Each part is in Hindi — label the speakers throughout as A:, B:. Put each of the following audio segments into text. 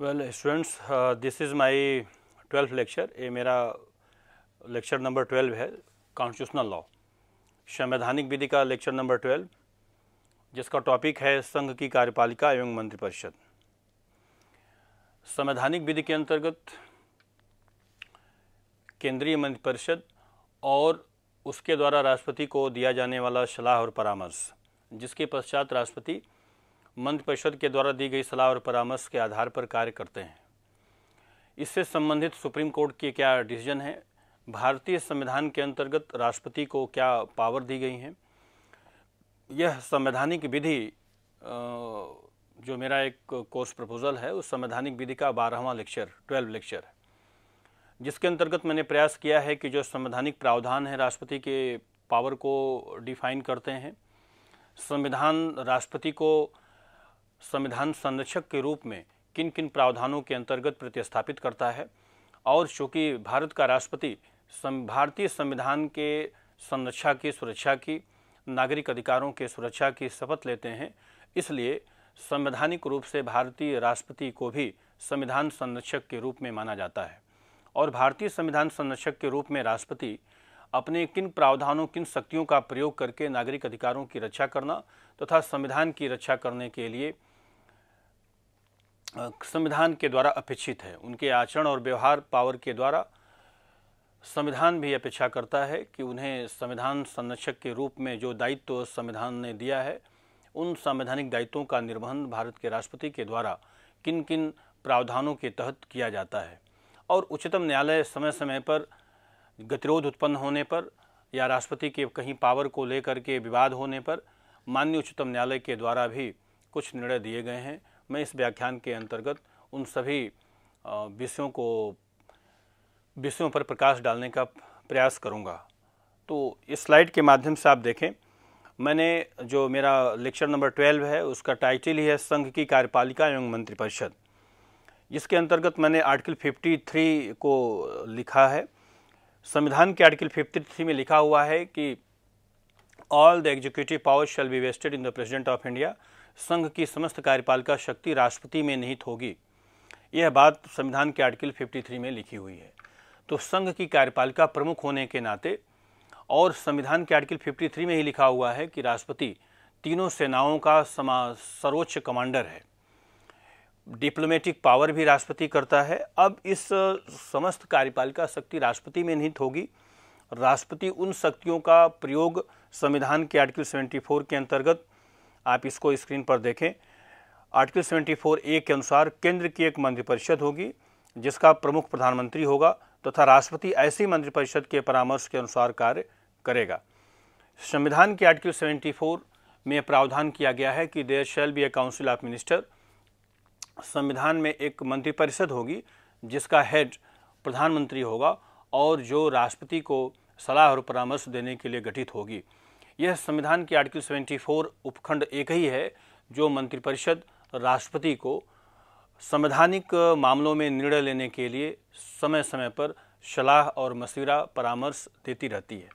A: well students this is my twelfth lecture ये मेरा लेक्चर नंबर ट्वेल्व है कॉन्स्टिट्यूशनल लॉ संवैधानिक विधि का लेक्चर नंबर ट्वेल्व जिसका टॉपिक है संघ की कार्यपालिका एवं मंत्रिपरिषद संवैधानिक विधि के अंतर्गत केंद्रीय मंत्रिपरिषद और उसके द्वारा राष्ट्रपति को दिया जाने वाला सलाह और परामर्श जिसके पश्चात राष्ट्रपति मंत्रिपरिषद परिषद के द्वारा दी गई सलाह और परामर्श के आधार पर कार्य करते हैं इससे संबंधित सुप्रीम कोर्ट की क्या डिसीजन है भारतीय संविधान के अंतर्गत राष्ट्रपति को क्या पावर दी गई हैं यह संवैधानिक विधि जो मेरा एक कोर्स प्रपोजल है उस संवैधानिक विधि का बारहवां लेक्चर ट्वेल्व लेक्चर जिसके अंतर्गत मैंने प्रयास किया है कि जो संवैधानिक प्रावधान है राष्ट्रपति के पावर को डिफाइन करते हैं संविधान राष्ट्रपति को संविधान संरक्षक के रूप में किन किन प्रावधानों के अंतर्गत प्रतिस्थापित करता है और चूँकि भारत का राष्ट्रपति भारतीय संविधान के संरक्षा की सुरक्षा की नागरिक अधिकारों के सुरक्षा की शपथ लेते हैं इसलिए संवैधानिक रूप से भारतीय राष्ट्रपति को भी संविधान संरक्षक के रूप में माना जाता है और भारतीय संविधान संरक्षक के रूप में राष्ट्रपति अपने किन प्रावधानों किन शक्तियों का प्रयोग करके नागरिक अधिकारों की रक्षा करना तथा संविधान की रक्षा करने के लिए संविधान के द्वारा अपेक्षित है उनके आचरण और व्यवहार पावर के द्वारा संविधान भी अपेक्षा करता है कि उन्हें संविधान संरक्षक के रूप में जो दायित्व संविधान ने दिया है उन संवैधानिक दायित्वों का निर्वहन भारत के राष्ट्रपति के द्वारा किन किन प्रावधानों के तहत किया जाता है और उच्चतम न्यायालय समय समय पर गतिरोध उत्पन्न होने पर या राष्ट्रपति के कहीं पावर को लेकर के विवाद होने पर माननीय उच्चतम न्यायालय के द्वारा भी कुछ निर्णय दिए गए हैं मैं इस व्याख्यान के अंतर्गत उन सभी विषयों को विषयों पर प्रकाश डालने का प्रयास करूंगा तो इस स्लाइड के माध्यम से आप देखें मैंने जो मेरा लेक्चर नंबर ट्वेल्व है उसका टाइटल ही है संघ की कार्यपालिका एवं मंत्रिपरिषद इसके जिसके अंतर्गत मैंने आर्टिकल 53 को लिखा है संविधान के आर्टिकल 53 में लिखा हुआ है कि all the executive power shall be vested in the president of India संघ की समस्त कार्यपालिका शक्ति राष्ट्रपति में निहित होगी यह बात संविधान के आर्टिकल 53 में लिखी हुई है तो संघ की कार्यपालिका प्रमुख होने के नाते और संविधान के आर्टिकल 53 में ही लिखा हुआ है कि राष्ट्रपति तीनों सेनाओं का समा सर्वोच्च कमांडर है डिप्लोमेटिक पावर भी राष्ट्रपति करता है अब इस समस्त कार्यपालिका शक्ति राष्ट्रपति में निहित होगी राष्ट्रपति उन शक्तियों का प्रयोग संविधान के आर्टिकल 74 के अंतर्गत आप इसको स्क्रीन पर देखें आर्टिकल 74 ए के अनुसार केंद्र की एक मंत्रिपरिषद होगी जिसका प्रमुख प्रधानमंत्री होगा तथा तो राष्ट्रपति ऐसी मंत्रिपरिषद के परामर्श के अनुसार कार्य करेगा संविधान के आर्टिकल 74 में प्रावधान किया गया है कि there shall be a council of minister संविधान में एक मंत्रिपरिषद होगी जिसका हेड प्रधानमंत्री होगा और जो राष्ट्रपति को सलाह और परामर्श देने के लिए गठित होगी यह संविधान की आर्टिकल 74 उपखंड एक ही है जो मंत्रिपरिषद राष्ट्रपति को संवैधानिक मामलों में निर्णय लेने के लिए समय समय पर सलाह और मशविरा परामर्श देती रहती है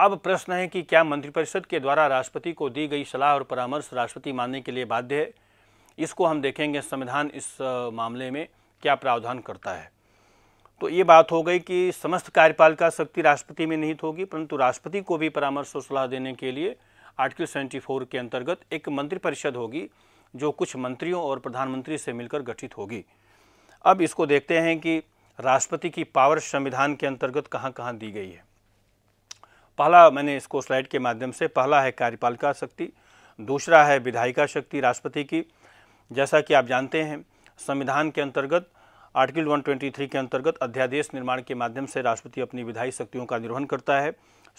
A: अब प्रश्न है कि क्या मंत्रिपरिषद के द्वारा राष्ट्रपति को दी गई सलाह और परामर्श राष्ट्रपति मानने के लिए बाध्य है इसको हम देखेंगे संविधान इस मामले में क्या प्रावधान करता है तो ये बात हो गई कि समस्त कार्यपालिका शक्ति राष्ट्रपति में निहित होगी परंतु राष्ट्रपति को भी परामर्श और सलाह देने के लिए आर्टिकल सेवेंटी फोर के अंतर्गत एक मंत्रिपरिषद होगी जो कुछ मंत्रियों और प्रधानमंत्री से मिलकर गठित होगी अब इसको देखते हैं कि राष्ट्रपति की पावर संविधान के अंतर्गत कहाँ कहाँ दी गई है पहला मैंने इसको स्लाइड के माध्यम से पहला है कार्यपालिका शक्ति दूसरा है विधायिका शक्ति राष्ट्रपति की जैसा कि आप जानते हैं संविधान के अंतर्गत आर्टिकल 123 के अंतर्गत अध्यादेश निर्माण के माध्यम से राष्ट्रपति अपनी विधायी शक्तियों का निर्वहन करता है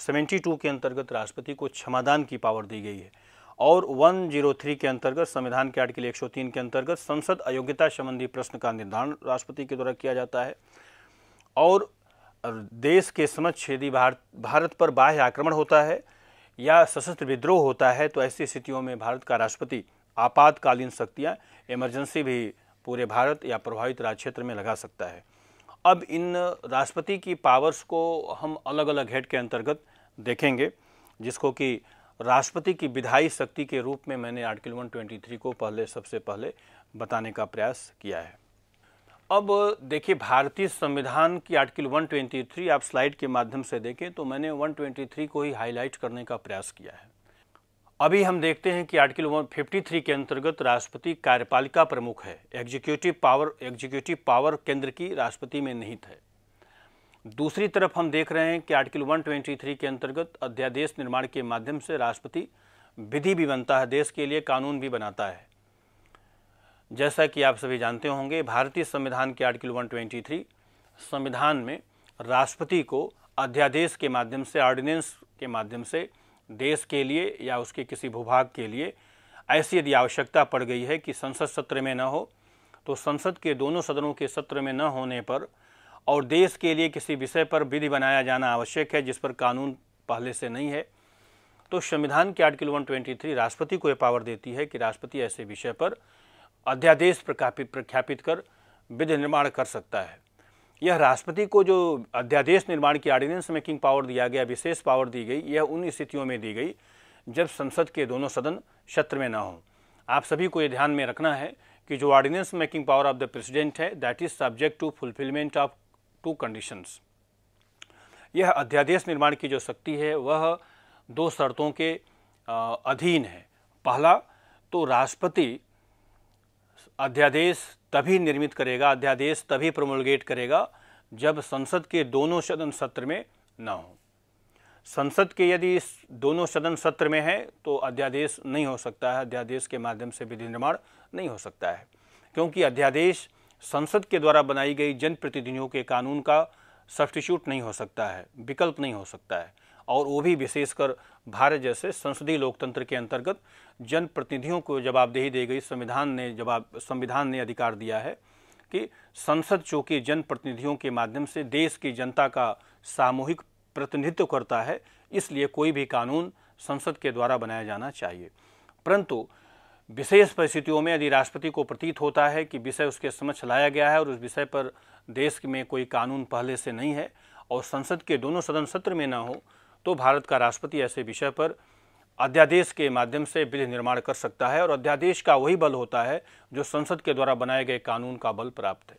A: 72 के अंतर्गत राष्ट्रपति को क्षमादान की पावर दी गई है और 103 के अंतर्गत संविधान के आर्टिकल 103 के अंतर्गत संसद अयोग्यता संबंधी प्रश्न का निर्धारण राष्ट्रपति के द्वारा किया जाता है और देश के समक्ष यदि भारत भारत पर बाह्य आक्रमण होता है या सशस्त्र विद्रोह होता है तो ऐसी स्थितियों में भारत का राष्ट्रपति आपातकालीन शक्तियाँ इमरजेंसी भी पूरे भारत या प्रभावित राज्य क्षेत्र में लगा सकता है अब इन राष्ट्रपति की पावर्स को हम अलग अलग हेड के अंतर्गत देखेंगे जिसको कि राष्ट्रपति की विधायी शक्ति के रूप में मैंने आर्टिकल 123 को पहले सबसे पहले बताने का प्रयास किया है अब देखिए भारतीय संविधान की आर्टिकल 123 आप स्लाइड के माध्यम से देखें तो मैंने 123 को ही हाईलाइट करने का प्रयास किया है अभी हम देखते हैं कि आर्टिकल वन फिफ्टी थ्री के अंतर्गत राष्ट्रपति कार्यपालिका प्रमुख है एग्जीक्यूटिव पावर एग्जीक्यूटिव पावर केंद्र की राष्ट्रपति में निहित है दूसरी तरफ हम देख रहे हैं कि आर्टिकल 123 के अंतर्गत अध्यादेश निर्माण के माध्यम से राष्ट्रपति विधि भी बनता है देश के लिए कानून भी बनाता है जैसा कि आप सभी जानते होंगे भारतीय संविधान के आर्टिकल 123 संविधान में राष्ट्रपति को अध्यादेश के माध्यम से ऑर्डिनेंस के माध्यम से देश के लिए या उसके किसी भूभाग के लिए ऐसी यदि आवश्यकता पड़ गई है कि संसद सत्र में न हो तो संसद के दोनों सदनों के सत्र में न होने पर और देश के लिए किसी विषय पर विधि बनाया जाना आवश्यक है जिस पर कानून पहले से नहीं है तो संविधान के आर्टिकल 123 राष्ट्रपति को यह पावर देती है कि राष्ट्रपति ऐसे विषय पर अध्यादेश प्रख्यापित कर विधि निर्माण कर सकता है यह राष्ट्रपति को जो अध्यादेश निर्माण की ऑर्डिनेंस मेकिंग पावर दिया गया विशेष पावर दी गई यह उन स्थितियों में दी गई जब संसद के दोनों सदन सत्र में न हों आप सभी को यह ध्यान में रखना है कि जो ordinance making power of the president है that is subject to fulfilment of two conditions यह अध्यादेश निर्माण की जो शक्ति है वह दो शर्तों के अधीन है पहला तो राष्ट्रपति अध्यादेश तभी निर्मित करेगा अध्यादेश तभी प्रोमोलगेट करेगा जब संसद के दोनों सदन सत्र में न हो संसद के यदि दोनों सदन सत्र में है तो अध्यादेश नहीं हो सकता है अध्यादेश के माध्यम से विधि निर्माण नहीं हो सकता है क्योंकि अध्यादेश संसद के द्वारा बनाई गई जनप्रतिनिधियों के कानून का सब्स्टिट्यूट नहीं हो सकता है विकल्प नहीं हो सकता है और वो भी विशेषकर भारत जैसे संसदीय लोकतंत्र के अंतर्गत जनप्रतिनिधियों को जवाबदेही दी गई संविधान ने जवाब संविधान ने अधिकार दिया है कि संसद चूंकि जनप्रतिनिधियों के माध्यम से देश की जनता का सामूहिक प्रतिनिधित्व करता है इसलिए कोई भी कानून संसद के द्वारा बनाया जाना चाहिए परंतु विशेष परिस्थितियों में यदि राष्ट्रपति को प्रतीत होता है कि विषय उसके समक्ष लाया गया है और उस विषय पर देश में कोई कानून पहले से नहीं है और संसद के दोनों सदन सत्र में ना हो तो भारत का राष्ट्रपति ऐसे विषय पर अध्यादेश के माध्यम से विधि निर्माण कर सकता है और अध्यादेश का वही बल होता है जो संसद के द्वारा बनाए गए कानून का बल प्राप्त है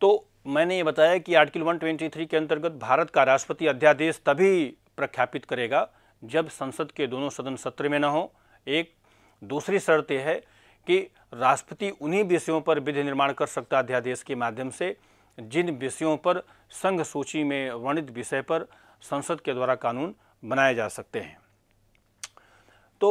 A: तो मैंने ये बताया कि आर्टिकल 123 के अंतर्गत भारत का राष्ट्रपति अध्यादेश तभी प्रख्यापित करेगा जब संसद के दोनों सदन सत्र में न हो एक दूसरी शर्त यह है कि राष्ट्रपति उन्हीं विषयों पर विधि निर्माण कर सकता अध्यादेश के माध्यम से जिन विषयों पर संघ सूची में वर्णित विषय पर संसद के द्वारा कानून बनाए जा सकते हैं तो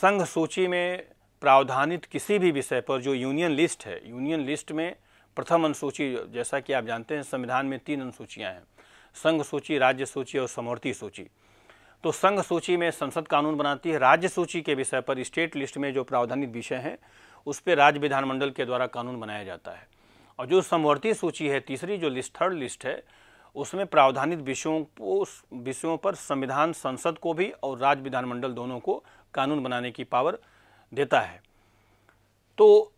A: संघ सूची में प्रावधानित किसी भी विषय पर जो यूनियन लिस्ट है यूनियन लिस्ट में प्रथम अनुसूची जैसा कि आप जानते हैं संविधान में तीन अनुसूचियाँ हैं संघ सूची राज्य सूची और समवर्ती सूची तो संघ सूची में संसद कानून बनाती है राज्य सूची के विषय पर स्टेट लिस्ट में जो प्रावधानित विषय हैं उस पर राज्य विधानमंडल के द्वारा कानून बनाया जाता है और जो समवर्ती सूची है तीसरी जो लिस्ट थर्ड लिस्ट है उसमें प्रावधानित विषयों उस विषयों पर संविधान संसद को भी और राज्य विधानमंडल दोनों को कानून बनाने की पावर देता है तो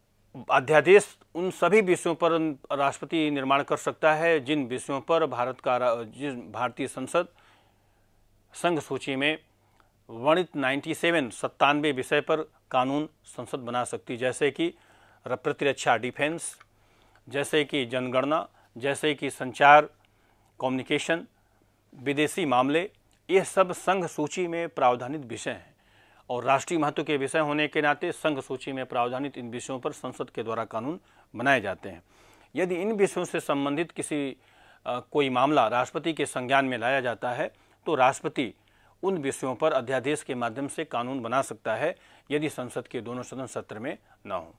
A: अध्यादेश उन सभी विषयों पर राष्ट्रपति निर्माण कर सकता है जिन विषयों पर भारत का जिस भारतीय संसद संघ सूची में वर्णित 97 सत्तानवे विषय पर कानून संसद बना सकती जैसे कि प्रतिरक्षा डिफेंस जैसे कि जनगणना जैसे कि संचार कम्युनिकेशन विदेशी मामले ये सब संघ सूची में प्रावधानित विषय हैं और राष्ट्रीय महत्व के विषय होने के नाते संघ सूची में प्रावधानित इन विषयों पर संसद के द्वारा कानून बनाए जाते हैं यदि इन विषयों से संबंधित किसी आ, कोई मामला राष्ट्रपति के संज्ञान में लाया जाता है तो राष्ट्रपति उन विषयों पर अध्यादेश के माध्यम से कानून बना सकता है यदि संसद के दोनों सदन सत्र में न हों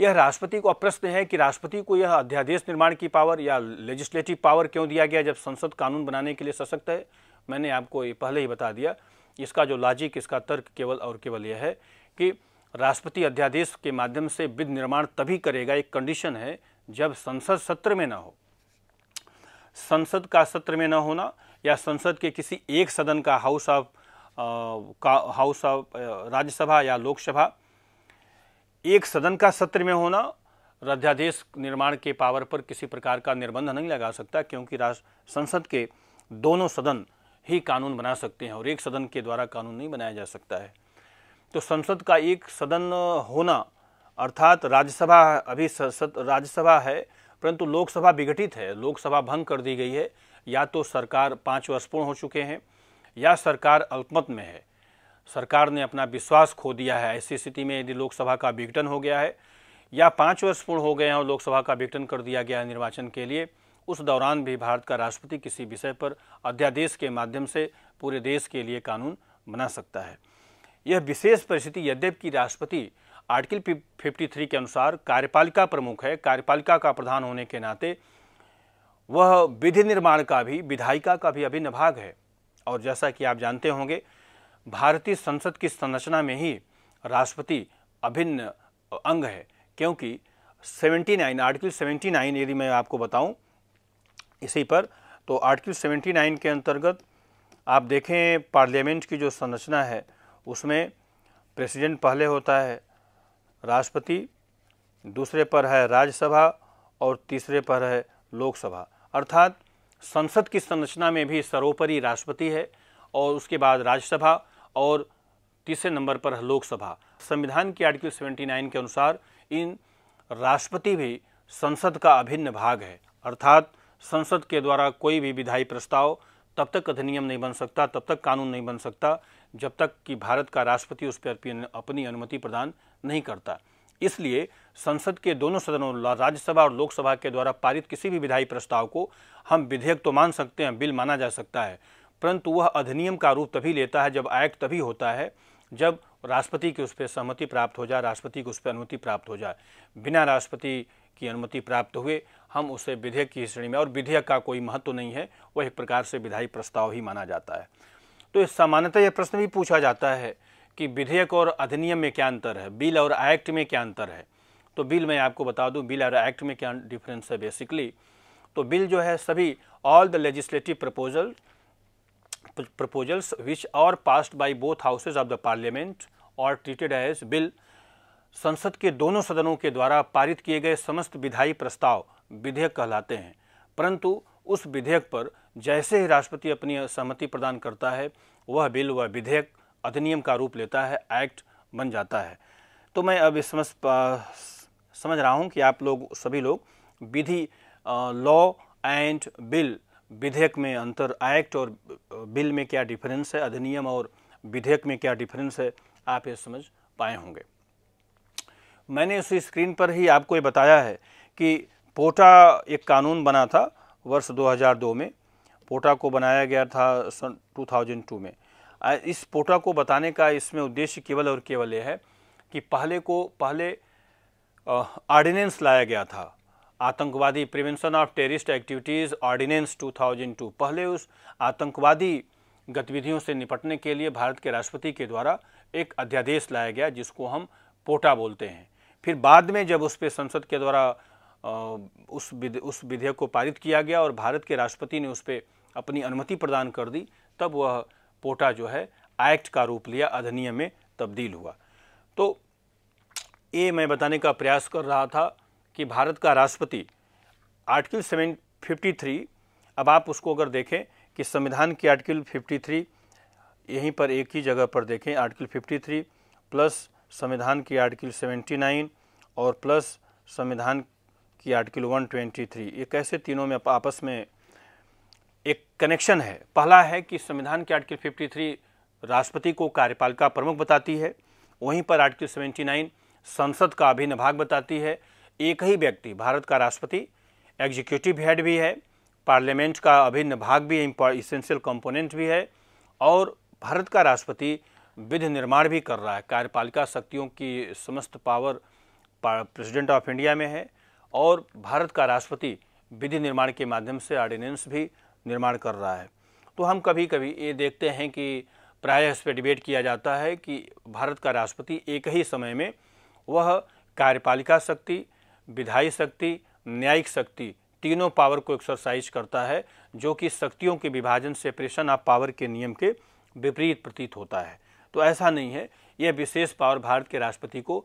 A: यह राष्ट्रपति को प्रश्न है कि राष्ट्रपति को यह अध्यादेश निर्माण की पावर या लेजिस्लेटिव पावर क्यों दिया गया जब संसद कानून बनाने के लिए सशक्त है मैंने आपको ये पहले ही बता दिया इसका जो लॉजिक इसका तर्क केवल और केवल यह है कि राष्ट्रपति अध्यादेश के माध्यम से विध निर्माण तभी करेगा एक कंडीशन है जब संसद सत्र में न हो संसद का सत्र में न होना या संसद के किसी एक सदन का house of house of Rajya Sabha या लोकसभा एक सदन का सत्र में होना अध्यादेश निर्माण के पावर पर किसी प्रकार का निर्बंध नहीं लगा सकता क्योंकि राष्ट्र संसद के दोनों सदन ही कानून बना सकते हैं और एक सदन के द्वारा कानून नहीं बनाया जा सकता है तो संसद का एक सदन होना अर्थात राज्यसभा अभी राज्यसभा है परंतु लोकसभा विघटित है लोकसभा भंग कर दी गई है या तो सरकार पाँच वर्ष पूर्ण हो चुके हैं या सरकार अल्पमत में है सरकार ने अपना विश्वास खो दिया है ऐसी स्थिति में यदि लोकसभा का विघटन हो गया है या पाँच वर्ष पूर्ण हो गए हैं और लोकसभा का विघटन कर दिया गया है निर्वाचन के लिए उस दौरान भी भारत का राष्ट्रपति किसी विषय पर अध्यादेश के माध्यम से पूरे देश के लिए कानून बना सकता है यह विशेष परिस्थिति यद्यप कि राष्ट्रपति आर्टिकल 53 के अनुसार कार्यपालिका प्रमुख है कार्यपालिका का प्रधान होने के नाते वह विधि निर्माण का भी विधायिका का भी अभिन्न भाग है और जैसा कि आप जानते होंगे भारतीय संसद की संरचना में ही राष्ट्रपति अभिन्न अंग है क्योंकि 79 आर्टिकल सेवेंटी यदि मैं आपको बताऊं इसी पर तो आर्टिकल 79 के अंतर्गत आप देखें पार्लियामेंट की जो संरचना है उसमें प्रेसिडेंट पहले होता है राष्ट्रपति दूसरे पर है राज्यसभा और तीसरे पर है लोकसभा अर्थात संसद की संरचना में भी सर्वोपरि राष्ट्रपति है और उसके बाद राज्यसभा और तीसरे नंबर पर है लोकसभा संविधान की आर्टिकल 79 के अनुसार इन राष्ट्रपति भी संसद का अभिन्न भाग है अर्थात संसद के द्वारा कोई भी विधायी प्रस्ताव तब तक अधिनियम नहीं बन सकता तब तक कानून नहीं बन सकता जब तक कि भारत का राष्ट्रपति उस पर अपनी अनुमति प्रदान नहीं करता इसलिए संसद के दोनों सदनों राज्यसभा और लोकसभा के द्वारा पारित किसी भी विधायी प्रस्ताव को हम विधेयक तो मान सकते हैं बिल माना जा सकता है परंतु वह अधिनियम का रूप तभी लेता है जब एक्ट तभी होता है जब राष्ट्रपति की उस पर सहमति प्राप्त हो जाए राष्ट्रपति की उस पर अनुमति प्राप्त हो जाए बिना राष्ट्रपति की अनुमति प्राप्त हुए हम उसे विधेयक की श्रेणी में और विधेयक का कोई महत्व तो नहीं है वह एक प्रकार से विधायी प्रस्ताव ही माना जाता है तो सामान्यतः यह प्रश्न भी पूछा जाता है कि विधेयक और अधिनियम में क्या अंतर है बिल और एक्ट में क्या अंतर है तो बिल मैं आपको बता दूं बिल और एक्ट में क्या डिफरेंस है बेसिकली तो बिल जो है सभी all the legislative proposal proposals which are passed by both houses of the parliament or treated as bill संसद के दोनों सदनों के द्वारा पारित किए गए समस्त विधायी प्रस्ताव विधेयक कहलाते हैं परंतु उस विधेयक पर जैसे ही राष्ट्रपति अपनी सहमति प्रदान करता है वह बिल वह विधेयक अधिनियम का रूप लेता है एक्ट बन जाता है तो मैं अब इस समझ समझ रहा हूँ कि आप लोग सभी लोग विधि लॉ एंड बिल विधेयक में अंतर एक्ट और बिल में क्या डिफरेंस है अधिनियम और विधेयक में क्या डिफरेंस है आप ये समझ पाए होंगे मैंने उसी स्क्रीन पर ही आपको ये बताया है कि पोटा एक कानून बना था वर्ष 2002 में पोटा को बनाया गया था सन 2002 में इस पोटा को बताने का इसमें उद्देश्य केवल और केवल यह है कि पहले को पहले ऑर्डिनेंस लाया गया था आतंकवादी prevention of terrorist activities ordinance 2002 पहले उस आतंकवादी गतिविधियों से निपटने के लिए भारत के राष्ट्रपति के द्वारा एक अध्यादेश लाया गया जिसको हम पोटा बोलते हैं फिर बाद में जब उस पर संसद के द्वारा उस विधे, उस विधेयक को पारित किया गया और भारत के राष्ट्रपति ने उस पर अपनी अनुमति प्रदान कर दी तब वह पोटा जो है एक्ट का रूप लिया अधिनियम में तब्दील हुआ तो ये मैं बताने का प्रयास कर रहा था कि भारत का राष्ट्रपति आर्टिकल सेवन फिफ्टी थ्री अब आप उसको अगर देखें कि संविधान की आर्टिकल फिफ्टी थ्री यहीं पर एक ही जगह पर देखें आर्टिकल फिफ्टी थ्री प्लस संविधान की आर्टिकल सेवेंटी नाइन और प्लस संविधान की आर्टिकल वन ट्वेंटी थ्री ये कैसे तीनों में आपस में एक कनेक्शन है पहला है कि संविधान की आर्टिकल फिफ्टी थ्री राष्ट्रपति को कार्यपालिका प्रमुख बताती है वहीं पर आर्टिकल सेवेंटी नाइन संसद का अभिन्न भाग बताती है एक ही व्यक्ति भारत का राष्ट्रपति एग्जीक्यूटिव हेड भी है पार्लियामेंट का अभिन्न भाग भी इसेंशियल कंपोनेंट भी है और भारत का राष्ट्रपति विधि निर्माण भी कर रहा है कार्यपालिका शक्तियों की समस्त पावर प्रेसिडेंट ऑफ इंडिया में है और भारत का राष्ट्रपति विधि निर्माण के माध्यम से ऑर्डिनेंस भी निर्माण कर रहा है तो हम कभी कभी ये देखते हैं कि प्रायः इस पर डिबेट किया जाता है कि भारत का राष्ट्रपति एक ही समय में वह कार्यपालिका शक्ति विधायी शक्ति न्यायिक शक्ति तीनों पावर को एक्सरसाइज करता है जो कि शक्तियों के विभाजन सेपरेशन ऑफ पावर के नियम के विपरीत प्रतीत होता है तो ऐसा नहीं है यह विशेष पावर भारत के राष्ट्रपति को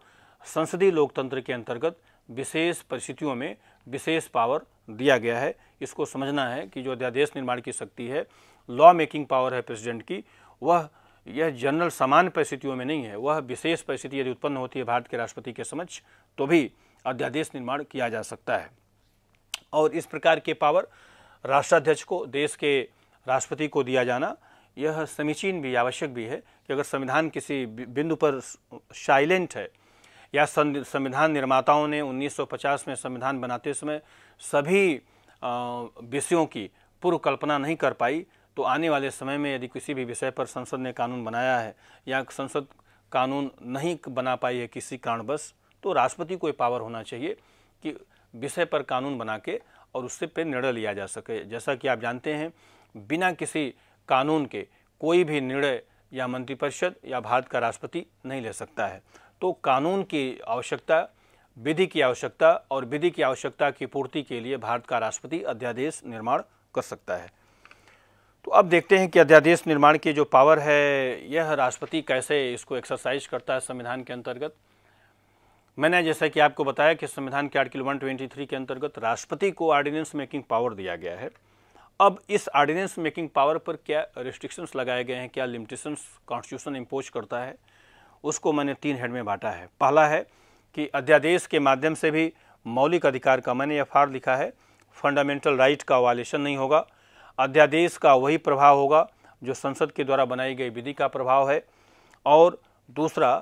A: संसदीय लोकतंत्र के अंतर्गत विशेष परिस्थितियों में विशेष पावर दिया गया है इसको समझना है कि जो अध्यादेश निर्माण की शक्ति है लॉ मेकिंग पावर है प्रेसिडेंट की वह यह जनरल समान परिस्थितियों में नहीं है वह विशेष परिस्थिति यदि उत्पन्न होती है भारत के राष्ट्रपति के समक्ष तो भी अध्यादेश निर्माण किया जा सकता है और इस प्रकार के पावर राष्ट्राध्यक्ष को देश के राष्ट्रपति को दिया जाना यह समीचीन भी आवश्यक भी है कि अगर संविधान किसी बिंदु पर साइलेंट है या संविधान निर्माताओं ने 1950 में संविधान बनाते समय सभी विषयों की पूर्व कल्पना नहीं कर पाई तो आने वाले समय में यदि किसी भी विषय पर संसद ने कानून बनाया है या संसद कानून नहीं बना पाई है किसी कारणवश तो राष्ट्रपति को ये पावर होना चाहिए कि विषय पर कानून बना के और उससे पे निर्णय लिया जा सके जैसा कि आप जानते हैं बिना किसी कानून के कोई भी निर्णय या मंत्रिपरिषद या भारत का राष्ट्रपति नहीं ले सकता है तो कानून की आवश्यकता विधि की आवश्यकता और विधि की आवश्यकता की पूर्ति के लिए भारत का राष्ट्रपति अध्यादेश निर्माण कर सकता है तो अब देखते हैं कि अध्यादेश निर्माण की जो पावर है यह राष्ट्रपति कैसे इसको एक्सरसाइज करता है संविधान के अंतर्गत मैंने जैसा कि आपको बताया कि संविधान के आर्टिकल 123 के अंतर्गत राष्ट्रपति को ऑर्डिनेंस मेकिंग पावर दिया गया है अब इस ऑर्डिनेंस मेकिंग पावर पर क्या रिस्ट्रिक्शंस लगाए गए हैं क्या लिमिटेशंस कॉन्स्टिट्यूशन इम्पोज करता है उसको मैंने तीन हेड में बांटा है पहला है कि अध्यादेश के माध्यम से भी मौलिक अधिकार का मैंने एफ लिखा है फंडामेंटल राइट का वायलेशन नहीं होगा अध्यादेश का वही प्रभाव होगा जो संसद के द्वारा बनाई गई विधि का प्रभाव है और दूसरा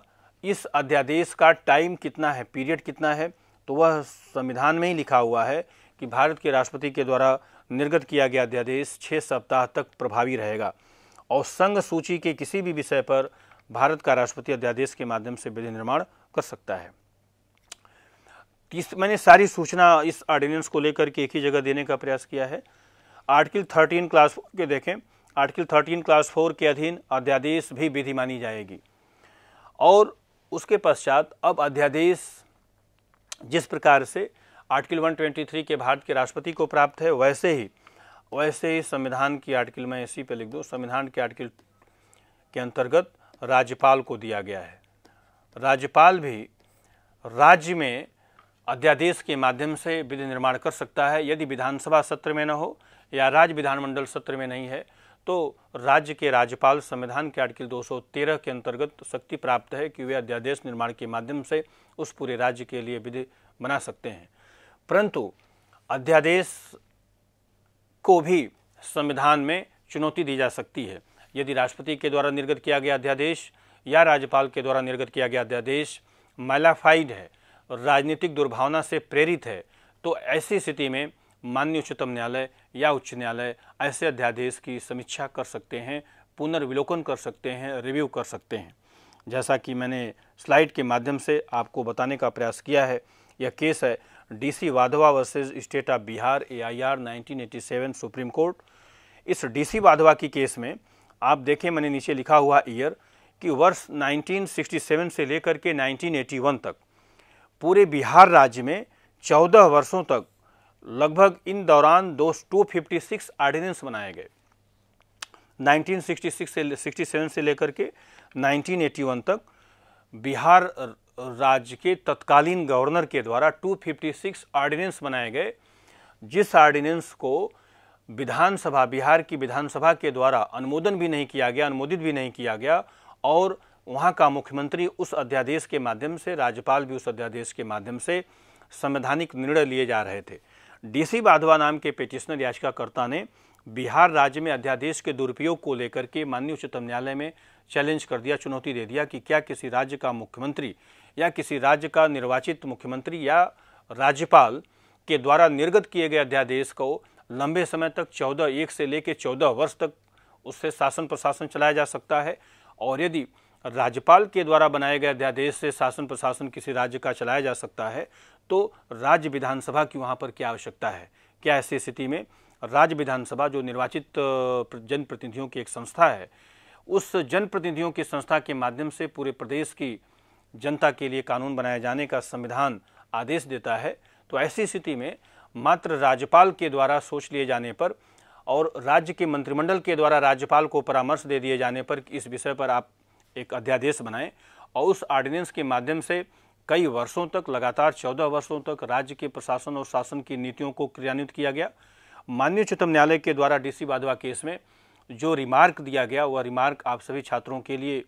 A: इस अध्यादेश का टाइम कितना है पीरियड कितना है तो वह संविधान में ही लिखा हुआ है कि भारत के राष्ट्रपति के द्वारा निर्गत किया गया अध्यादेश छः सप्ताह तक प्रभावी रहेगा और संघ सूची के किसी भी विषय पर भारत का राष्ट्रपति अध्यादेश के माध्यम से विधि निर्माण कर सकता है तीस मैंने सारी सूचना इस ऑर्डिनेंस को लेकर के एक ही जगह देने का प्रयास किया है आर्टिकल थर्टीन क्लास के देखें आर्टिकल थर्टीन क्लास फोर के अधीन अध्यादेश भी विधि मानी जाएगी और उसके पश्चात अब अध्यादेश जिस प्रकार से आर्टिकल 123 के भारत के राष्ट्रपति को प्राप्त है वैसे ही वैसे ही संविधान की आर्टिकल मैं इसी पे लिख दूँ संविधान के आर्टिकल के अंतर्गत राज्यपाल को दिया गया है राज्यपाल भी राज्य में अध्यादेश के माध्यम से विधि निर्माण कर सकता है यदि विधानसभा सत्र में न हो या राज्य विधानमंडल सत्र में नहीं है तो राज्य के राज्यपाल संविधान के आर्टिकल 213 के अंतर्गत शक्ति प्राप्त है कि वे अध्यादेश निर्माण के माध्यम से उस पूरे राज्य के लिए विधि बना सकते हैं परंतु अध्यादेश को भी संविधान में चुनौती दी जा सकती है यदि राष्ट्रपति के द्वारा निर्गत किया गया अध्यादेश या राज्यपाल के द्वारा निर्गत किया गया अध्यादेश मैलाफाइड है राजनीतिक दुर्भावना से प्रेरित है तो ऐसी स्थिति में माननीय उच्चतम न्यायालय या उच्च न्यायालय ऐसे अध्यादेश की समीक्षा कर सकते हैं पुनर्विलोकन कर सकते हैं रिव्यू कर सकते हैं जैसा कि मैंने स्लाइड के माध्यम से आपको बताने का प्रयास किया है यह केस है DC Wadhwa versus state of Bihar AIR 1987 supreme court इस डीसी वाधवा की केस में आप देखें मैंने नीचे लिखा हुआ ईयर कि वर्ष 1967 से लेकर के 1981 तक पूरे बिहार राज्य में 14 वर्षों तक लगभग इन दौरान दो सिक्स ऑर्डिनेंस बनाए गए 1966 से 67 से लेकर के 1981 तक बिहार राज्य के तत्कालीन गवर्नर के द्वारा 256 ऑर्डिनेंस बनाए गए जिस ऑर्डिनेंस को विधानसभा बिहार की विधानसभा के द्वारा अनुमोदन भी नहीं किया गया अनुमोदित भी नहीं किया गया और वहाँ का मुख्यमंत्री उस अध्यादेश के माध्यम से राज्यपाल भी उस अध्यादेश के माध्यम से संवैधानिक निर्णय लिए जा रहे थे डीसी बाधवा नाम के पिटिशनर याचिकाकर्ता ने बिहार राज्य में अध्यादेश के दुरुपयोग को लेकर के माननीय उच्चतम न्यायालय में चैलेंज कर दिया चुनौती दे दिया कि क्या किसी राज्य का मुख्यमंत्री या किसी राज्य का निर्वाचित मुख्यमंत्री या राज्यपाल के द्वारा निर्गत किए गए अध्यादेश को लंबे समय तक चौदह एक से लेकर चौदह वर्ष तक उससे शासन प्रशासन चलाया जा सकता है और यदि राज्यपाल के द्वारा बनाए गए अध्यादेश से शासन प्रशासन किसी राज्य का चलाया जा सकता है तो राज्य विधानसभा की वहाँ पर क्या आवश्यकता है क्या ऐसी स्थिति में राज्य विधानसभा जो निर्वाचित जनप्रतिनिधियों की एक संस्था है उस जनप्रतिनिधियों की संस्था के माध्यम से पूरे प्रदेश की जनता के लिए कानून बनाए जाने का संविधान आदेश देता है तो ऐसी स्थिति में मात्र राज्यपाल के द्वारा सोच लिए जाने पर और राज्य के मंत्रिमंडल के द्वारा राज्यपाल को परामर्श दे दिए जाने पर इस विषय पर आप एक अध्यादेश बनाए और उस ऑर्डिनेंस के माध्यम से कई वर्षों तक लगातार चौदह वर्षों तक राज्य के प्रशासन और शासन की नीतियों को क्रियान्वित किया गया माननीय उच्चतम न्यायालय के द्वारा डी बाधवा केस में जो रिमार्क दिया गया वह रिमार्क आप सभी छात्रों के लिए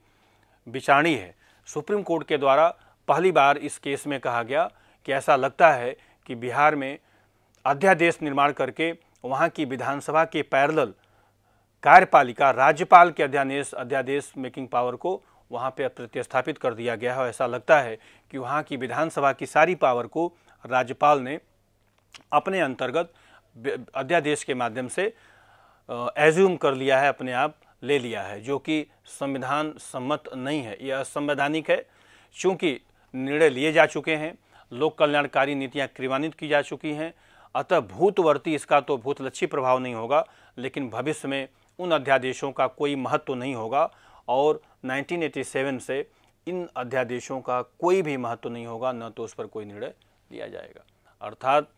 A: विचारणी है सुप्रीम कोर्ट के द्वारा पहली बार इस केस में कहा गया कि ऐसा लगता है कि बिहार में अध्यादेश निर्माण करके वहाँ की विधानसभा के पैरल कार्यपालिका राज्यपाल के अध्यादेश अध्यादेश मेकिंग पावर को वहाँ पे प्रतिस्थापित कर दिया गया है ऐसा लगता है कि वहाँ की विधानसभा की सारी पावर को राज्यपाल ने अपने अंतर्गत अध्यादेश के माध्यम से एज्यूम कर लिया है अपने आप ले लिया है जो कि संविधान सम्मत नहीं है यह असंवैधानिक है चूँकि निर्णय लिए जा चुके हैं लोक कल्याणकारी नीतियाँ क्रियान्वित की जा चुकी हैं अतः भूतवर्ती इसका तो भूतलक्षी प्रभाव नहीं होगा लेकिन भविष्य में उन अध्यादेशों का कोई महत्व नहीं होगा और 1987 से इन अध्यादेशों का कोई भी महत्व नहीं होगा न तो उस पर कोई निर्णय लिया जाएगा अर्थात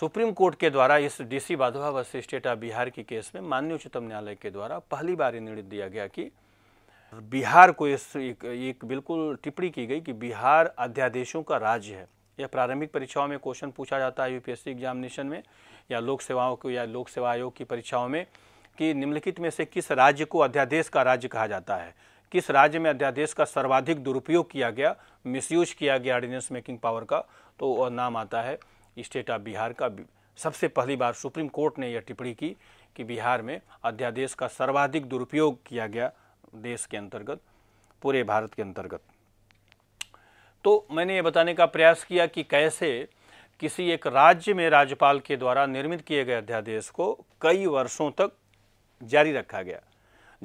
A: सुप्रीम कोर्ट के द्वारा इस DC Badhwa versus state of Bihar की केस में माननीय उच्चतम न्यायालय के द्वारा पहली बार यह निर्णय दिया गया कि बिहार को इस एक, एक बिल्कुल टिप्पणी की गई कि बिहार अध्यादेशों का राज्य है यह प्रारंभिक परीक्षाओं में क्वेश्चन पूछा जाता है यूपीएससी एग्जामिनेशन में या लोक सेवाओं को या लोक सेवा आयोग की परीक्षाओं में कि निम्नलिखित में से किस राज्य को अध्यादेश का राज्य कहा जाता है किस राज्य में अध्यादेश का सर्वाधिक दुरुपयोग किया गया मिसयूज किया गया ऑर्डिनेंस मेकिंग पावर का तो नाम आता है स्टेट ऑफ बिहार का सबसे पहली बार सुप्रीम कोर्ट ने यह टिप्पणी की कि बिहार में अध्यादेश का सर्वाधिक दुरुपयोग किया गया देश के अंतर्गत पूरे भारत के अंतर्गत तो मैंने ये बताने का प्रयास किया कि कैसे किसी एक राज्य में राज्यपाल के द्वारा निर्मित किए गए अध्यादेश को कई वर्षों तक जारी रखा गया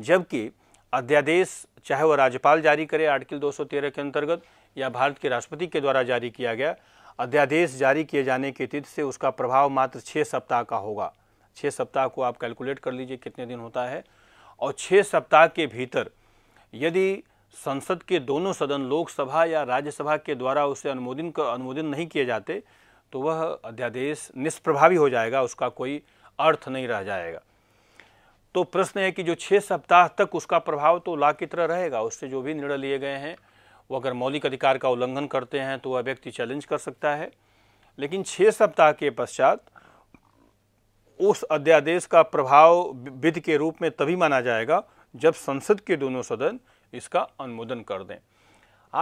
A: जबकि अध्यादेश चाहे वह राज्यपाल जारी करे आर्टिकल 213 के अंतर्गत या भारत के राष्ट्रपति के द्वारा जारी किया गया अध्यादेश जारी किए जाने की तिथि से उसका प्रभाव मात्र छः सप्ताह का होगा छः सप्ताह को आप कैलकुलेट कर लीजिए कितने दिन होता है और छः सप्ताह के भीतर यदि संसद के दोनों सदन लोकसभा या राज्यसभा के द्वारा उसे अनुमोदन कर अनुमोदन नहीं किए जाते तो वह अध्यादेश निष्प्रभावी हो जाएगा उसका कोई अर्थ नहीं रह जाएगा तो प्रश्न है कि जो छः सप्ताह तक उसका प्रभाव तो ला की तरह रहेगा उससे जो भी निर्णय लिए गए हैं वो अगर मौलिक अधिकार का उल्लंघन करते हैं तो वह व्यक्ति चैलेंज कर सकता है लेकिन छः सप्ताह के पश्चात उस अध्यादेश का प्रभाव विधि के रूप में तभी माना जाएगा जब संसद के दोनों सदन इसका अनुमोदन कर दें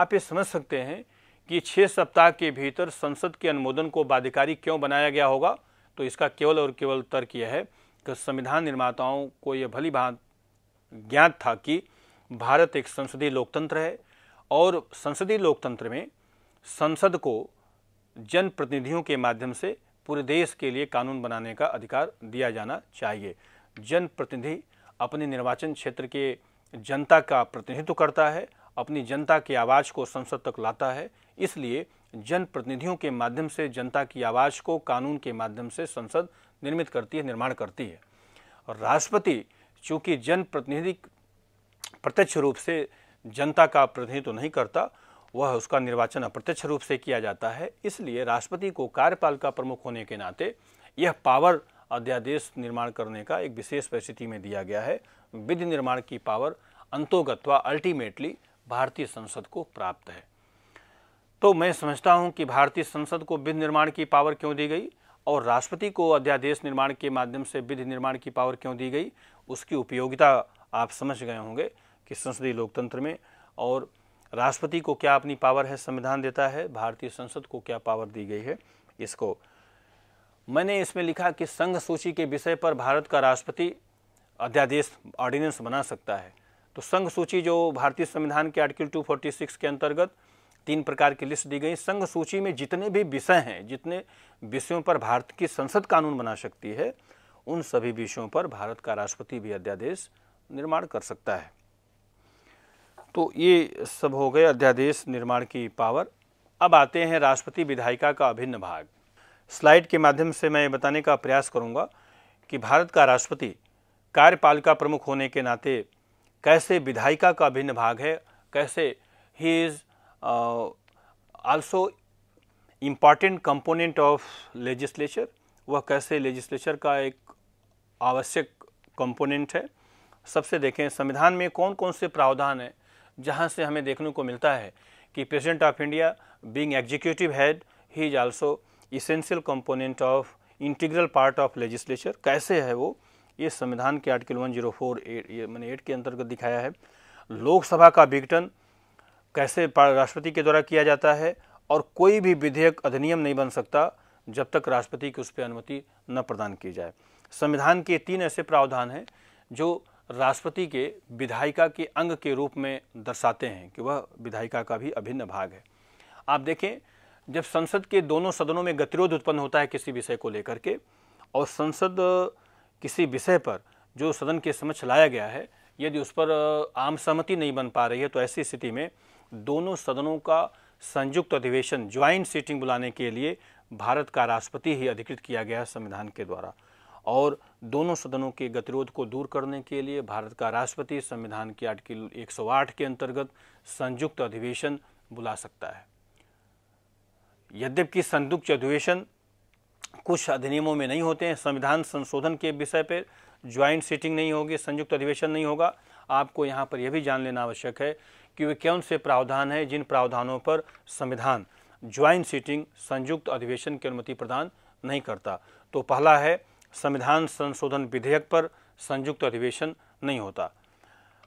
A: आप ये समझ सकते हैं कि छः सप्ताह के भीतर संसद के अनुमोदन को बाध्यकारी क्यों बनाया गया होगा तो इसका केवल और केवल तर्क यह है कि संविधान निर्माताओं को यह भली भांत ज्ञात था कि भारत एक संसदीय लोकतंत्र है और संसदीय लोकतंत्र में संसद को जनप्रतिनिधियों के माध्यम से पूरे देश के लिए कानून बनाने का अधिकार दिया जाना चाहिए जनप्रतिनिधि अपने निर्वाचन क्षेत्र के जनता का प्रतिनिधित्व करता है अपनी जनता की आवाज़ को संसद तक लाता है इसलिए जनप्रतिनिधियों के माध्यम से जनता की आवाज़ को कानून के माध्यम से संसद निर्मित करती है निर्माण करती है और राष्ट्रपति चूँकि जनप्रतिनिधि प्रत्यक्ष रूप से जनता का प्रतिनिधित्व तो नहीं करता वह उसका निर्वाचन अप्रत्यक्ष रूप से किया जाता है इसलिए राष्ट्रपति को कार्यपाल का प्रमुख होने के नाते यह पावर अध्यादेश निर्माण करने का एक विशेष परिस्थिति में दिया गया है विधि निर्माण की पावर अंतोगत्वा अल्टीमेटली भारतीय संसद को प्राप्त है तो मैं समझता हूं कि भारतीय संसद को विधि निर्माण की पावर क्यों दी गई और राष्ट्रपति को अध्यादेश निर्माण के माध्यम से विधि निर्माण की पावर क्यों दी गई उसकी उपयोगिता आप समझ गए होंगे कि संसदीय लोकतंत्र में और राष्ट्रपति को क्या अपनी पावर है संविधान देता है भारतीय संसद को क्या पावर दी गई है इसको मैंने इसमें लिखा कि संघ सूची के विषय पर भारत का राष्ट्रपति अध्यादेश ऑर्डिनेंस बना सकता है तो संघ सूची जो भारतीय संविधान के आर्टिकल 246 के अंतर्गत तीन प्रकार की लिस्ट दी गई संघ सूची में जितने भी विषय हैं जितने विषयों पर भारत की संसद कानून बना सकती है उन सभी विषयों पर भारत का राष्ट्रपति भी अध्यादेश निर्माण कर सकता है तो ये सब हो गए अध्यादेश निर्माण की पावर अब आते हैं राष्ट्रपति विधायिका का अभिन्न भाग स्लाइड के माध्यम से मैं बताने का प्रयास करूंगा कि भारत का राष्ट्रपति कार्यपालिका प्रमुख होने के नाते कैसे विधायिका का अभिन्न भाग है कैसे he is Uh, also important component of legislature वह कैसे legislature का एक आवश्यक component है सबसे देखें संविधान में कौन कौन से प्रावधान हैं जहाँ से हमें देखने को मिलता है कि president of India being executive head he is also essential component of integral part of legislature कैसे है वो ये संविधान के article one zero four eight ये मैंने एट के अंतर्गत दिखाया है लोकसभा का विघटन कैसे राष्ट्रपति के द्वारा किया जाता है और कोई भी विधेयक अधिनियम नहीं बन सकता जब तक राष्ट्रपति की उस पर अनुमति न प्रदान की जाए संविधान के तीन ऐसे प्रावधान हैं जो राष्ट्रपति के विधायिका के अंग के रूप में दर्शाते हैं कि वह विधायिका का भी अभिन्न भाग है आप देखें जब संसद के दोनों सदनों में गतिरोध उत्पन्न होता है किसी विषय को लेकर के और संसद किसी विषय पर जो सदन के समक्ष लाया गया है यदि उस पर आम सहमति नहीं बन पा रही है तो ऐसी स्थिति में दोनों सदनों का संयुक्त अधिवेशन ज्वाइंट सीटिंग बुलाने के लिए भारत का राष्ट्रपति ही अधिकृत किया गया है संविधान के द्वारा और दोनों सदनों के गतिरोध को दूर करने के लिए भारत का राष्ट्रपति संविधान के आर्टिकल 108 के अंतर्गत संयुक्त अधिवेशन बुला सकता है यद्यपि संयुक्त अधिवेशन कुछ अधिनियमों में नहीं होते हैं संविधान संशोधन के विषय पर ज्वाइंट सीटिंग नहीं होगी संयुक्त अधिवेशन नहीं होगा आपको यहाँ पर यह भी जान लेना आवश्यक है कि वे कौन से प्रावधान हैं जिन प्रावधानों पर संविधान ज्वाइंट सीटिंग संयुक्त अधिवेशन की अनुमति प्रदान नहीं करता तो पहला है संविधान संशोधन विधेयक पर संयुक्त अधिवेशन नहीं होता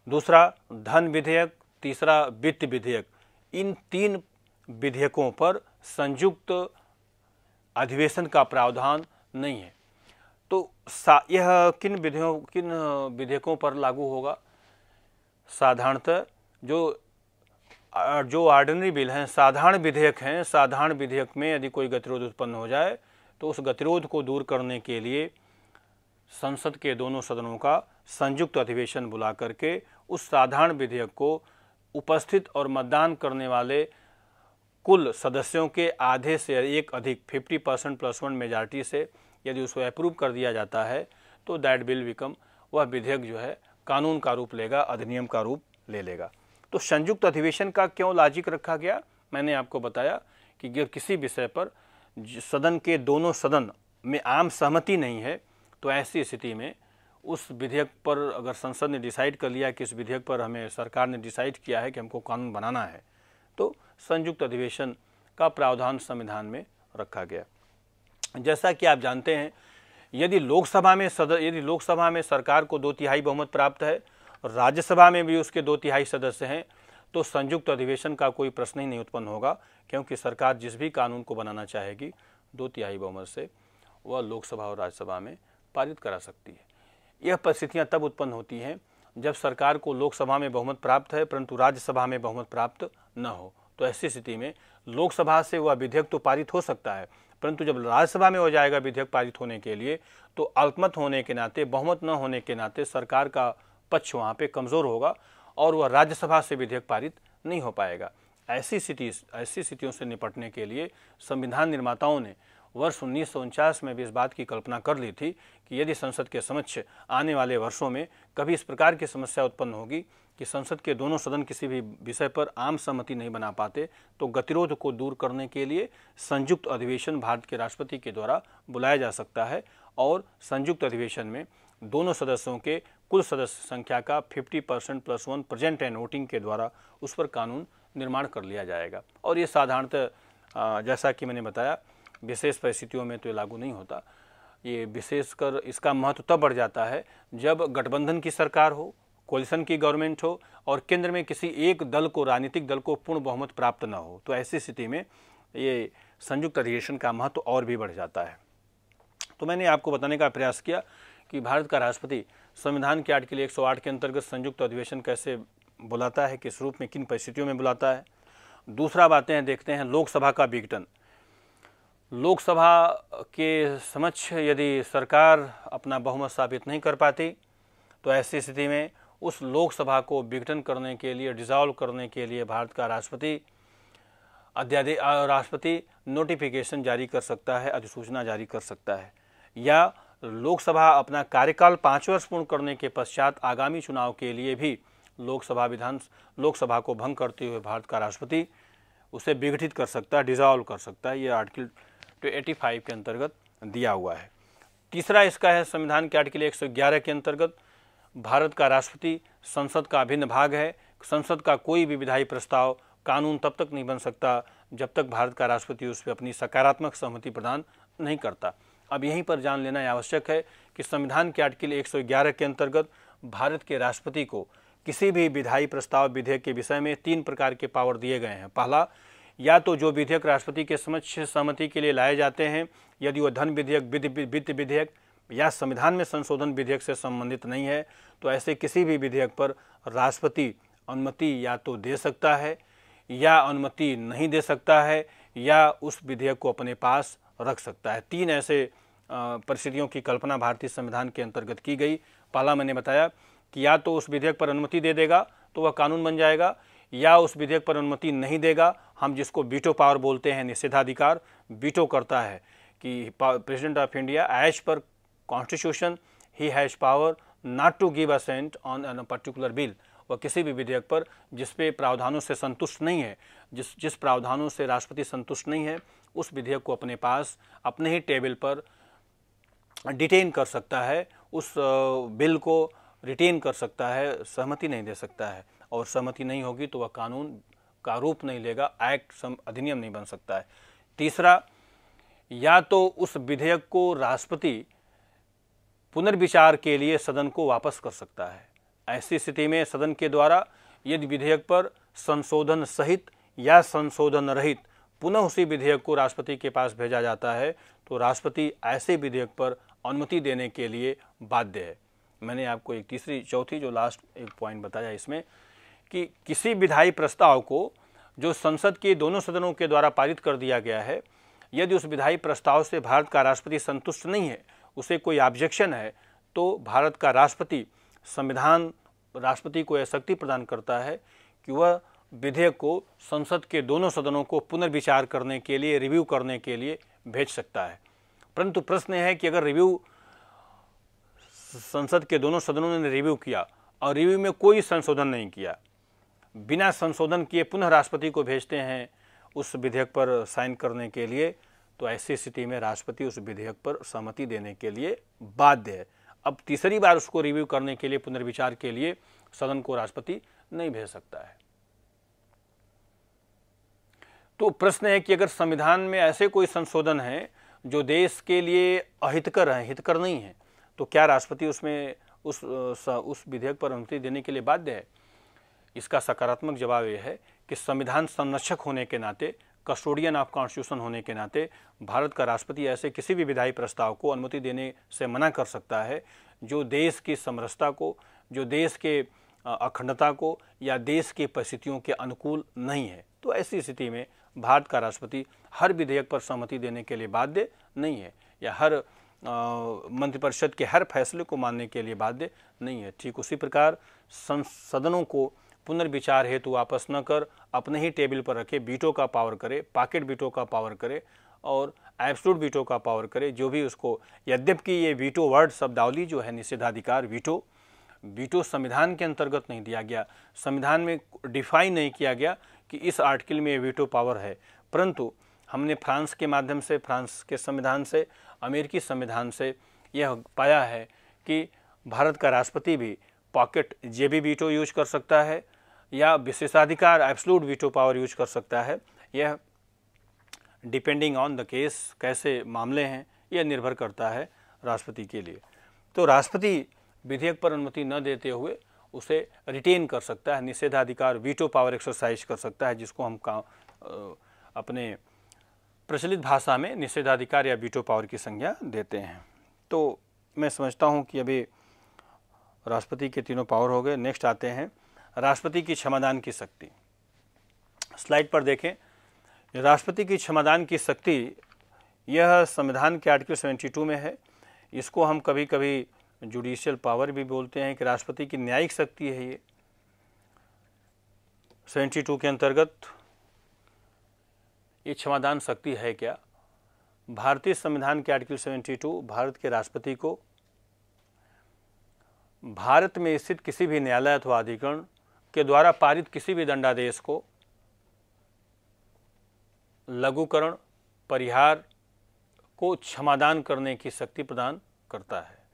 A: दूसरा धन विधेयक तीसरा वित्त विधेयक इन तीन विधेयकों पर संयुक्त अधिवेशन का प्रावधान नहीं है तो यह किन विधेयक किन विधेयकों पर लागू होगा साधारणतः जो जो ऑर्डनरी बिल हैं साधारण विधेयक हैं साधारण विधेयक में यदि कोई गतिरोध उत्पन्न हो जाए तो उस गतिरोध को दूर करने के लिए संसद के दोनों सदनों का संयुक्त अधिवेशन बुला करके उस साधारण विधेयक को उपस्थित और मतदान करने वाले कुल सदस्यों के आधे से एक अधिक 50 परसेंट प्लस वन मेजॉरिटी से यदि उसको अप्रूव कर दिया जाता है तो दैट बिल विकम वह विधेयक जो है कानून का रूप लेगा अधिनियम का रूप ले लेगा तो संयुक्त अधिवेशन का क्यों लॉजिक रखा गया मैंने आपको बताया कि अगर किसी विषय पर सदन के दोनों सदन में आम सहमति नहीं है तो ऐसी स्थिति में उस विधेयक पर अगर संसद ने डिसाइड कर लिया कि इस विधेयक पर हमें सरकार ने डिसाइड किया है कि हमको कानून बनाना है तो संयुक्त अधिवेशन का प्रावधान संविधान में रखा गया जैसा कि आप जानते हैं यदि लोकसभा में सदन यदि लोकसभा में सरकार को दो तिहाई बहुमत प्राप्त है और राज्यसभा में भी उसके दो तिहाई सदस्य हैं तो संयुक्त अधिवेशन का कोई प्रश्न ही नहीं उत्पन्न होगा क्योंकि सरकार जिस भी कानून को बनाना चाहेगी दो तिहाई बहुमत से वह लोकसभा और राज्यसभा में पारित करा सकती है यह परिस्थितियाँ तब उत्पन्न होती हैं जब सरकार को लोकसभा में बहुमत प्राप्त है परंतु राज्यसभा में बहुमत प्राप्त न हो तो ऐसी स्थिति में लोकसभा से वह विधेयक तो पारित हो सकता है परंतु जब राज्यसभा में हो जाएगा विधेयक पारित होने के लिए तो अल्पमत होने के नाते बहुमत न होने के नाते सरकार का पक्ष वहाँ पे कमज़ोर होगा और वह राज्यसभा से विधेयक पारित नहीं हो पाएगा ऐसी स्थिति ऐसी स्थितियों से निपटने के लिए संविधान निर्माताओं ने वर्ष उन्नीस में भी इस बात की कल्पना कर ली थी कि यदि संसद के समक्ष आने वाले वर्षों में कभी इस प्रकार की समस्या उत्पन्न होगी कि संसद के दोनों सदन किसी भी विषय पर आम सहमति नहीं बना पाते तो गतिरोध को दूर करने के लिए संयुक्त अधिवेशन भारत के राष्ट्रपति के द्वारा बुलाया जा सकता है और संयुक्त अधिवेशन में दोनों सदस्यों के कुल सदस्य संख्या का 50 percent plus one present and voting के द्वारा उस पर कानून निर्माण कर लिया जाएगा और ये साधारणतः जैसा कि मैंने बताया विशेष परिस्थितियों में तो लागू नहीं होता ये विशेषकर इसका महत्व तब बढ़ जाता है जब गठबंधन की सरकार हो कोलिशन की गवर्नमेंट हो और केंद्र में किसी एक दल को राजनीतिक दल को पूर्ण बहुमत प्राप्त न हो तो ऐसी स्थिति में ये संयुक्त अधिवेशन का महत्व और भी बढ़ जाता है तो मैंने आपको बताने का प्रयास किया कि भारत का राष्ट्रपति संविधान के आर्टिकल 108 के अंतर्गत संयुक्त अधिवेशन कैसे बुलाता है किस रूप में किन परिस्थितियों में बुलाता है दूसरा बातें हैं देखते हैं लोकसभा का विघटन लोकसभा के समक्ष यदि सरकार अपना बहुमत साबित नहीं कर पाती तो ऐसी स्थिति में उस लोकसभा को विघटन करने के लिए डिज़ॉल्व करने के लिए भारत का राष्ट्रपति अध्यादेश राष्ट्रपति नोटिफिकेशन जारी कर सकता है अधिसूचना जारी कर सकता है या लोकसभा अपना कार्यकाल पाँच वर्ष पूर्ण करने के पश्चात आगामी चुनाव के लिए भी लोकसभा विधान लोकसभा को भंग करते हुए भारत का राष्ट्रपति उसे विघटित कर सकता है डिजॉल्व कर सकता है ये आर्टिकल टू एटी फाइव के अंतर्गत दिया हुआ है तीसरा इसका है संविधान के आर्टिकल एक सौ ग्यारह के अंतर्गत भारत का राष्ट्रपति संसद का अभिन्न भाग है संसद का कोई भी विधायी प्रस्ताव कानून तब तक नहीं बन सकता जब तक भारत का राष्ट्रपति उस पर अपनी सकारात्मक सहमति प्रदान नहीं करता अब यहीं पर जान लेना आवश्यक है कि संविधान के आर्टिकल 111 के अंतर्गत भारत के राष्ट्रपति को किसी भी विधायी प्रस्ताव विधेयक के विषय में तीन प्रकार के पावर दिए गए हैं पहला या तो जो विधेयक राष्ट्रपति के समक्ष सहमति के लिए लाए जाते हैं यदि वह धन विधेयक वित्त विधेयक या संविधान में संशोधन विधेयक से संबंधित नहीं है तो ऐसे किसी भी विधेयक पर राष्ट्रपति अनुमति या तो दे सकता है या अनुमति नहीं दे सकता है या उस विधेयक को अपने पास रख सकता है तीन ऐसे परिस्थितियों की कल्पना भारतीय संविधान के अंतर्गत की गई पाला मैंने बताया कि या तो उस विधेयक पर अनुमति दे देगा तो वह कानून बन जाएगा या उस विधेयक पर अनुमति नहीं देगा हम जिसको बीटो पावर बोलते हैं निषेधाधिकार बीटो करता है कि president of India as per constitution he has power not to give assent on an particular bill वह किसी भी विधेयक पर जिसपे प्रावधानों से संतुष्ट नहीं है जिस जिस प्रावधानों से राष्ट्रपति संतुष्ट नहीं है उस विधेयक को अपने पास अपने ही टेबल पर डिटेन कर सकता है उस बिल को रिटेन कर सकता है सहमति नहीं दे सकता है और सहमति नहीं होगी तो वह कानून का रूप नहीं लेगा एक्ट अधिनियम नहीं बन सकता है तीसरा या तो उस विधेयक को राष्ट्रपति पुनर्विचार के लिए सदन को वापस कर सकता है ऐसी स्थिति में सदन के द्वारा यदि विधेयक पर संशोधन सहित या संशोधन रहित पुनः उसी विधेयक को राष्ट्रपति के पास भेजा जाता है तो राष्ट्रपति ऐसे विधेयक पर अनुमति देने के लिए बाध्य है मैंने आपको एक तीसरी चौथी जो लास्ट एक पॉइंट बताया इसमें कि किसी विधायी प्रस्ताव को जो संसद के दोनों सदनों के द्वारा पारित कर दिया गया है यदि उस विधायी प्रस्ताव से भारत का राष्ट्रपति संतुष्ट नहीं है उसे कोई ऑब्जेक्शन है तो भारत का राष्ट्रपति संविधान राष्ट्रपति को यह शक्ति प्रदान करता है कि वह विधेयक को संसद के दोनों सदनों को पुनर्विचार करने के लिए रिव्यू करने के लिए भेज सकता है परंतु प्रश्न है कि अगर रिव्यू संसद के दोनों सदनों ने रिव्यू किया और रिव्यू में कोई संशोधन नहीं किया बिना संशोधन किए पुनः राष्ट्रपति को भेजते हैं उस विधेयक पर साइन करने के लिए तो ऐसी स्थिति में राष्ट्रपति उस विधेयक पर सहमति देने के लिए बाध्य है अब तीसरी बार उसको रिव्यू करने के लिए पुनर्विचार के लिए सदन को राष्ट्रपति नहीं भेज सकता है तो प्रश्न है कि अगर संविधान में ऐसे कोई संशोधन है जो देश के लिए अहितकर हैं हितकर नहीं है तो क्या राष्ट्रपति उसमें उस उस विधेयक पर अनुमति देने के लिए बाध्य है इसका सकारात्मक जवाब यह है कि संविधान संरक्षक होने के नाते कस्टोडियन ऑफ कॉन्स्टिट्यूशन होने के नाते भारत का राष्ट्रपति ऐसे किसी भी विधायी प्रस्ताव को अनुमति देने से मना कर सकता है जो देश की समरसता को जो देश के अखंडता को या देश की परिस्थितियों के अनुकूल नहीं है तो ऐसी स्थिति में भारत का राष्ट्रपति हर विधेयक पर सहमति देने के लिए बाध्य नहीं है या हर मंत्रिपरिषद के हर फैसले को मानने के लिए बाध्य नहीं है ठीक उसी प्रकार संसदनों को पुनर्विचार हेतु वापस न कर अपने ही टेबल पर रखे बीटों का पावर करे पाकेट बीटों का पावर करे और एब्सलूट बीटो का पावर करे जो भी उसको यद्यप कि ये वीटो वर्ड शब्दावली जो है निषेधाधिकार वीटो वीटो संविधान के अंतर्गत नहीं दिया गया संविधान में डिफाइन नहीं किया गया कि इस आर्टिकल में वीटो पावर है परंतु हमने फ्रांस के माध्यम से फ्रांस के संविधान से अमेरिकी संविधान से यह पाया है कि भारत का राष्ट्रपति भी पॉकेट जे वीटो यूज कर सकता है या विशेषाधिकार एब्सलूट वीटो पावर यूज कर सकता है यह डिपेंडिंग ऑन द केस कैसे मामले हैं यह निर्भर करता है राष्ट्रपति के लिए तो राष्ट्रपति विधेयक पर अनुमति न देते हुए उसे रिटेन कर सकता है निषेधाधिकार वीटो पावर एक्सरसाइज कर सकता है जिसको हम का अपने प्रचलित भाषा में निषेधाधिकार या वीटो पावर की संज्ञा देते हैं तो मैं समझता हूँ कि अभी राष्ट्रपति के तीनों पावर हो गए नेक्स्ट आते हैं राष्ट्रपति की क्षमादान की शक्ति स्लाइड पर देखें राष्ट्रपति की क्षमादान की शक्ति यह संविधान के आर्टिकल 72 में है इसको हम कभी कभी जुडिशियल पावर भी बोलते हैं कि राष्ट्रपति की न्यायिक शक्ति है ये 72 के अंतर्गत ये क्षमादान शक्ति है क्या भारतीय संविधान के आर्टिकल 72 भारत के राष्ट्रपति को भारत में स्थित किसी भी न्यायालय अथवा अधिकरण के द्वारा पारित किसी भी दंडादेश को लघुकरण परिहार को क्षमादान करने की शक्ति प्रदान करता है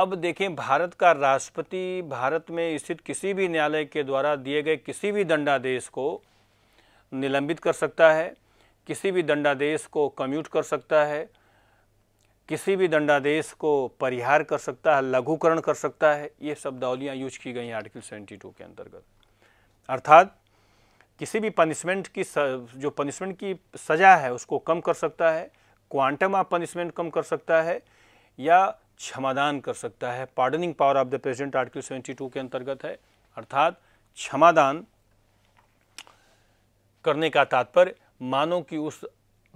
A: अब देखें भारत का राष्ट्रपति भारत में स्थित किसी भी न्यायालय के द्वारा दिए गए किसी भी दंडादेश को निलंबित कर सकता है किसी भी दंडादेश को कम्यूट कर सकता है किसी भी दंडादेश को परिहार कर सकता है लघुकरण कर सकता है ये शब्दावलियाँ यूज की गई हैं आर्टिकल सेवेंटी टू के अंतर्गत अर्थात किसी भी पनिशमेंट की स, जो पनिशमेंट की सज़ा है उसको कम कर सकता है क्वांटम ऑफ पनिशमेंट कम कर सकता है या क्षमादान कर सकता है pardoning power of the president article two के अंतर्गत है अर्थात क्षमादान करने का तात्पर्य मानो कि उस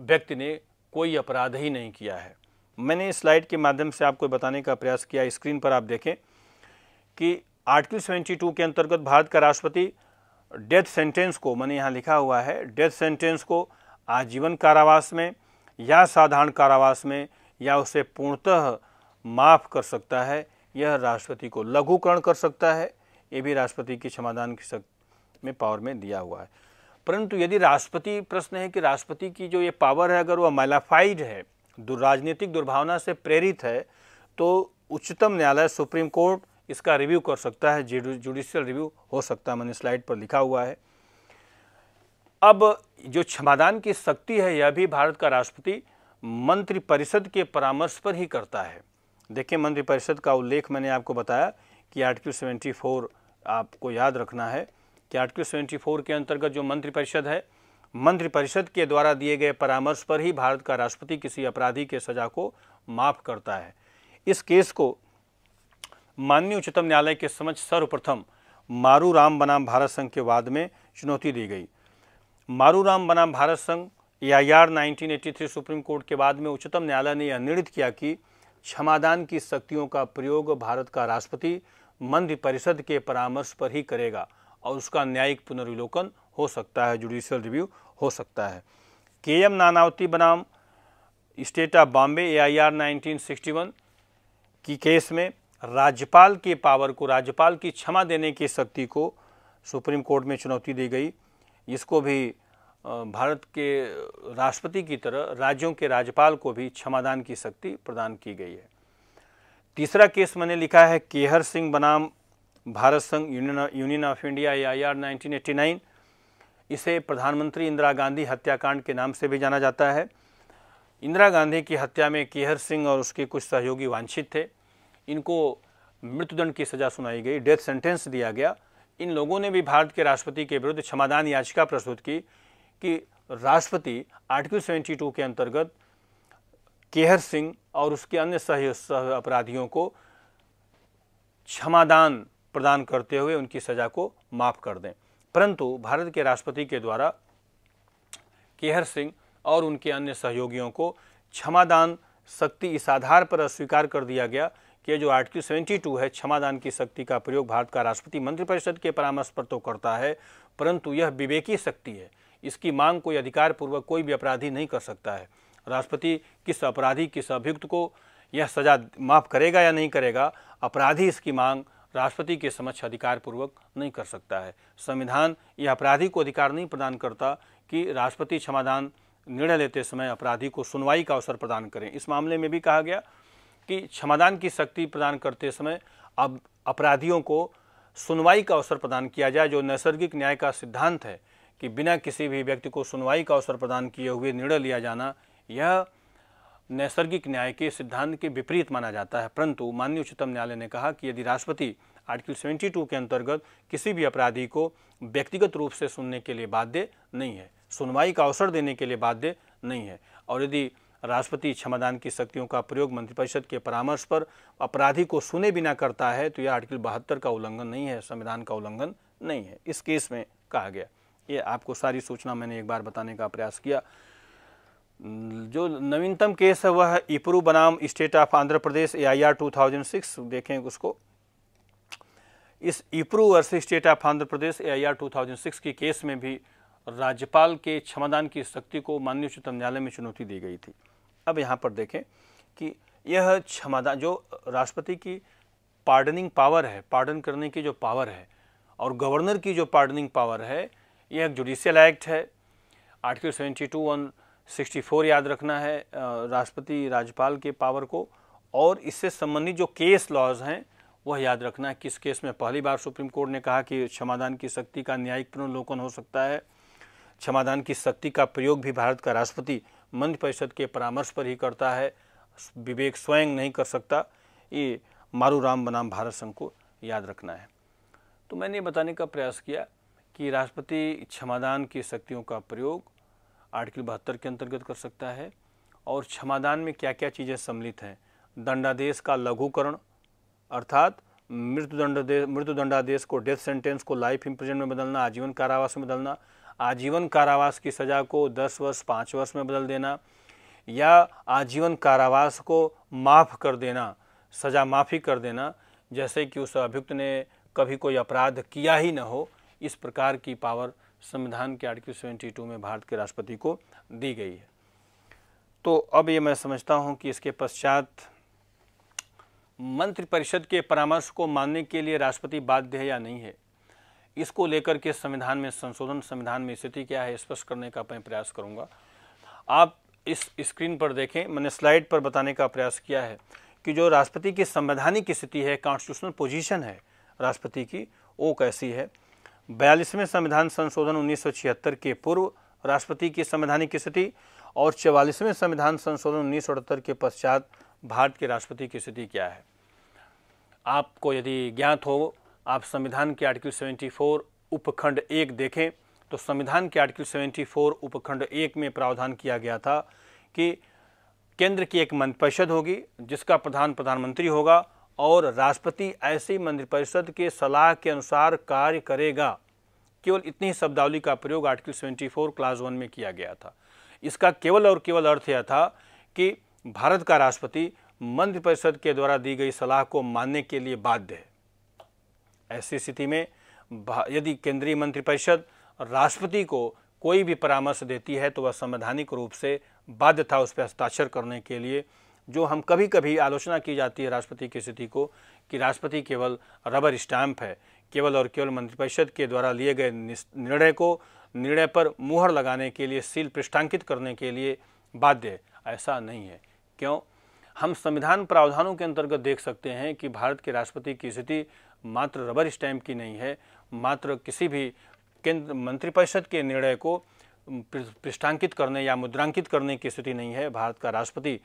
A: व्यक्ति ने कोई अपराध ही नहीं किया है मैंने स्लाइड के माध्यम से आपको बताने का प्रयास किया स्क्रीन पर आप देखें कि आर्टिकल 72 के अंतर्गत भारत का राष्ट्रपति डेथ सेंटेंस को मैंने यहाँ लिखा हुआ है डेथ सेंटेंस को आजीवन कारावास में या साधारण कारावास में या उसे पूर्णतः माफ़ कर सकता है यह राष्ट्रपति को लघुकरण कर सकता है ये भी राष्ट्रपति की समाधान की शक्ति में पावर में दिया हुआ है परंतु यदि राष्ट्रपति प्रश्न है कि राष्ट्रपति की जो ये पावर है अगर वह मैलाफाइड है राजनीतिक दुर्भावना से प्रेरित है तो उच्चतम न्यायालय सुप्रीम कोर्ट इसका रिव्यू कर सकता है जुडिशियल रिव्यू हो सकता है मैंने स्लाइड पर लिखा हुआ है अब जो क्षमादान की शक्ति है यह भी भारत का राष्ट्रपति मंत्रिपरिषद के परामर्श पर ही करता है देखिए मंत्रिपरिषद परिषद का उल्लेख मैंने आपको बताया कि आर्टिकल 74 आपको याद रखना है कि आर्टिकल 74 के अंतर्गत जो मंत्रिपरिषद है मंत्रिपरिषद के द्वारा दिए गए परामर्श पर ही भारत का राष्ट्रपति किसी अपराधी के सजा को माफ करता है इस केस को माननीय उच्चतम न्यायालय के समक्ष सर्वप्रथम मारू राम बनाम भारत संघ के वाद में चुनौती दी गई मारू राम बनाम भारत संघ या I R nineteen supreme court के बाद में उच्चतम न्यायालय ने यह निर्णित किया कि क्षमादान की शक्तियों का प्रयोग भारत का राष्ट्रपति मंद परिषद के परामर्श पर ही करेगा और उसका न्यायिक पुनर्विलोकन हो सकता है जुडिशियल रिव्यू हो सकता है के एम नानावती बनाम state of Bombay A I R nineteen sixty one की केस में राज्यपाल के पावर को राज्यपाल की क्षमा देने की शक्ति को सुप्रीम कोर्ट में चुनौती दी गई इसको भी भारत के राष्ट्रपति की तरह राज्यों के राज्यपाल को भी क्षमादान की शक्ति प्रदान की गई है तीसरा केस मैंने लिखा है केहर सिंह बनाम भारत संघ union union of India A I R इसे प्रधानमंत्री इंदिरा गांधी हत्याकांड के नाम से भी जाना जाता है इंदिरा गांधी की हत्या में केहर सिंह और उसके कुछ सहयोगी वांछित थे इनको मृत्युदंड की सजा सुनाई गई डेथ सेंटेंस दिया गया इन लोगों ने भी भारत के राष्ट्रपति के विरुद्ध क्षमादान याचिका प्रस्तुत की कि राष्ट्रपति आर्टिकल 72 के अंतर्गत केहर सिंह और उसके अन्य सह अपराधियों को क्षमादान प्रदान करते हुए उनकी सजा को माफ कर दें परंतु भारत के राष्ट्रपति के द्वारा केहर सिंह और उनके अन्य सहयोगियों को क्षमादान शक्ति इस आधार पर अस्वीकार कर दिया गया कि जो आर्टिकल 72 है क्षमादान की शक्ति का प्रयोग भारत का राष्ट्रपति मंत्रिपरिषद के परामर्श पर तो करता है परंतु यह विवेकी शक्ति है इसकी मांग कोई अधिकारपूर्वक कोई भी अपराधी नहीं कर सकता है राष्ट्रपति किस अपराधी किस अभियुक्त को यह सजा माफ करेगा या नहीं करेगा अपराधी इसकी मांग राष्ट्रपति के समक्ष अधिकारपूर्वक नहीं कर सकता है संविधान यह अपराधी को अधिकार नहीं प्रदान करता कि राष्ट्रपति क्षमादान निर्णय लेते समय अपराधी को सुनवाई का अवसर प्रदान करें इस मामले में भी कहा गया कि क्षमादान की शक्ति प्रदान करते समय अब अपराधियों को सुनवाई का अवसर प्रदान किया जाए जो नैसर्गिक न्याय का सिद्धांत है कि बिना किसी भी व्यक्ति को सुनवाई का अवसर प्रदान किए हुए निर्णय लिया जाना यह नैसर्गिक न्याय के सिद्धांत के विपरीत माना जाता है परंतु माननीय उच्चतम न्यायालय ने कहा कि यदि राष्ट्रपति आर्टिकल 72 के अंतर्गत किसी भी अपराधी को व्यक्तिगत रूप से सुनने के लिए बाध्य नहीं है सुनवाई का अवसर देने के लिए बाध्य नहीं है और यदि राष्ट्रपति क्षमादान की शक्तियों का प्रयोग मंत्रिपरिषद के परामर्श पर अपराधी को सुने बिना करता है तो यह आर्टिकल बहत्तर का उल्लंघन नहीं है संविधान का उल्लंघन नहीं है इस केस में कहा गया ये आपको सारी सूचना मैंने एक बार बताने का प्रयास किया जो नवीनतम केस है वह इपरू बनाम state of Andhra Pradesh A I R two thousand six देखें उसको इस Epuru versus state of Andhra Pradesh A I R two thousand six के केस में भी राज्यपाल के क्षमादान की शक्ति को माननीय उच्चतम न्यायालय में चुनौती दी गई थी अब यहाँ पर देखें कि यह क्षमादान जो राष्ट्रपति की पार्डनिंग पावर है पार्डन करने की जो पावर है और गवर्नर की जो पार्डनिंग पावर है यह एक जुडिशियल एक्ट है article seventy two one sixty four याद रखना है राष्ट्रपति राज्यपाल के पावर को और इससे संबंधित जो केस लॉज हैं वह याद रखना है किस केस में पहली बार सुप्रीम कोर्ट ने कहा कि क्षमादान की शक्ति का न्यायिक पुनर्वलोकन हो सकता है क्षमादान की शक्ति का प्रयोग भी भारत का राष्ट्रपति मंत्र परिषद के परामर्श पर ही करता है विवेक स्वयं नहीं कर सकता ये मारू राम बनाम भारत संघ को याद रखना है तो मैंने ये बताने का प्रयास किया कि राष्ट्रपति क्षमादान की शक्तियों का प्रयोग आर्टिकल बहत्तर के अंतर्गत कर सकता है और क्षमादान में क्या क्या चीज़ें सम्मिलित हैं दंडादेश का लघुकरण अर्थात मृत्युदंड मृत्युदंडादेश को डेथ सेंटेंस को लाइफ इम्प्रिजन में बदलना आजीवन कारावास में बदलना आजीवन कारावास की सज़ा को दस वर्ष पाँच वर्ष में बदल देना या आजीवन कारावास को माफ़ कर देना सज़ा माफ़ी कर देना जैसे कि उस अभियुक्त ने कभी कोई अपराध किया ही न हो इस प्रकार की पावर संविधान के आर्टिकल 72 में भारत के राष्ट्रपति को दी गई है तो अब ये मैं समझता हूँ कि इसके पश्चात मंत्रिपरिषद के परामर्श को मानने के लिए राष्ट्रपति बाध्य है या नहीं है इसको लेकर के संविधान में संशोधन संविधान में स्थिति क्या है स्पष्ट करने का मैं प्रयास करूँगा आप इस स्क्रीन पर देखें मैंने स्लाइड पर बताने का प्रयास किया है कि जो राष्ट्रपति की संवैधानिक स्थिति है कॉन्स्टिट्यूशनल पोजीशन है राष्ट्रपति की वो कैसी है बयालीसवें संविधान संशोधन उन्नीस के पूर्व राष्ट्रपति की संवैधानिक स्थिति और चवालीसवें संविधान संशोधन उन्नीस के पश्चात भारत के राष्ट्रपति की स्थिति क्या है आपको यदि ज्ञात हो आप संविधान के आर्टिकल 74 उपखंड एक देखें तो संविधान के आर्टिकल 74 उपखंड एक में प्रावधान किया गया था कि केंद्र की एक मंत्रिपरिषद होगी जिसका प्रधान प्रधानमंत्री होगा और राष्ट्रपति ऐसे मंत्रिपरिषद परिषद के सलाह के अनुसार कार्य करेगा केवल इतनी शब्दावली का प्रयोग आर्टिकल 74 क्लास वन में किया गया था इसका केवल और केवल अर्थ यह था कि भारत का राष्ट्रपति मंत्रिपरिषद परिषद के द्वारा दी गई सलाह को मानने के लिए बाध्य है ऐसी स्थिति में यदि केंद्रीय मंत्रिपरिषद राष्ट्रपति को कोई भी परामर्श देती है तो वह संवैधानिक रूप से बाध्य था उस पर हस्ताक्षर करने के लिए जो हम कभी कभी आलोचना की जाती है राष्ट्रपति की स्थिति को कि राष्ट्रपति केवल रबर स्टैम्प है केवल और केवल मंत्रिपरिषद के द्वारा लिए गए निर्णय को निर्णय पर मुहर लगाने के लिए सील पृष्ठांकित करने के लिए बाध्य ऐसा नहीं है क्यों हम संविधान प्रावधानों के अंतर्गत देख सकते हैं कि भारत के राष्ट्रपति की स्थिति मात्र रबर स्टैम्प की नहीं है मात्र किसी भी केंद्र मंत्रिपरिषद के निर्णय को पृष्ठांकित करने या मुद्रांकित करने की स्थिति नहीं है भारत का राष्ट्रपति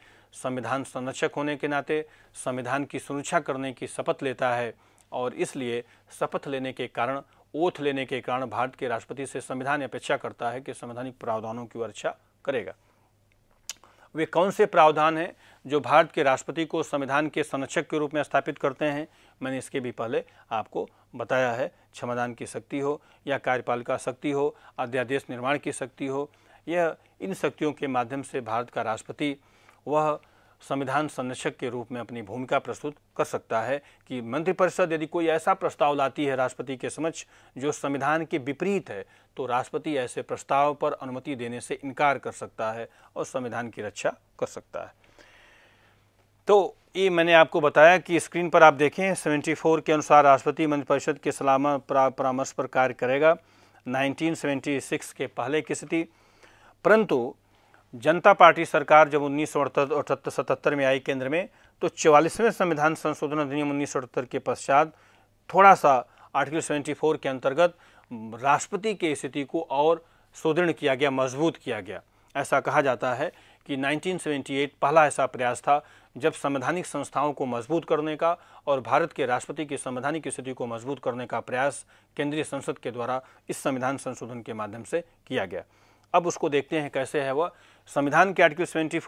A: संविधान संरक्षक होने के नाते संविधान की सुरक्षा करने की शपथ लेता है और इसलिए शपथ लेने के कारण ओथ लेने के कारण भारत के राष्ट्रपति से संविधान अपेक्षा करता है कि संवैधानिक प्रावधानों की रक्षा करेगा वे कौन से प्रावधान हैं जो भारत के राष्ट्रपति को संविधान के संरक्षक के रूप में स्थापित करते हैं मैंने इसके भी पहले आपको बताया है क्षमादान की शक्ति हो या कार्यपालिका शक्ति हो अध्यादेश निर्माण की शक्ति हो यह इन शक्तियों के माध्यम से भारत का राष्ट्रपति वह संविधान संरक्षक के रूप में अपनी भूमिका प्रस्तुत कर सकता है कि मंत्रिपरिषद यदि कोई ऐसा प्रस्ताव लाती है राष्ट्रपति के समक्ष जो संविधान के विपरीत है तो राष्ट्रपति ऐसे प्रस्ताव पर अनुमति देने से इनकार कर सकता है और संविधान की रक्षा कर सकता है तो ये मैंने आपको बताया कि स्क्रीन पर आप देखें 74 के अनुसार राष्ट्रपति मंत्रिपरिषद के सलामा परामर्श पर कार्य करेगा 1976 के पहले की स्थिति परंतु जनता पार्टी सरकार जब उन्नीस सौ में आई केंद्र में तो चौवालीसवें संविधान संशोधन अधिनियम उन्नीस के पश्चात थोड़ा सा आर्टिकल 74 के अंतर्गत राष्ट्रपति की स्थिति को और सुदृढ़ किया गया मजबूत किया गया ऐसा कहा जाता है कि 1978 पहला ऐसा प्रयास था जब संवैधानिक संस्थाओं को मजबूत करने का और भारत के राष्ट्रपति की संवैधानिक स्थिति को मजबूत करने का प्रयास केंद्रीय संसद के द्वारा इस संविधान संशोधन के माध्यम से किया गया अब उसको देखते हैं कैसे है वह संविधान के आर्टिकल सेवेंटी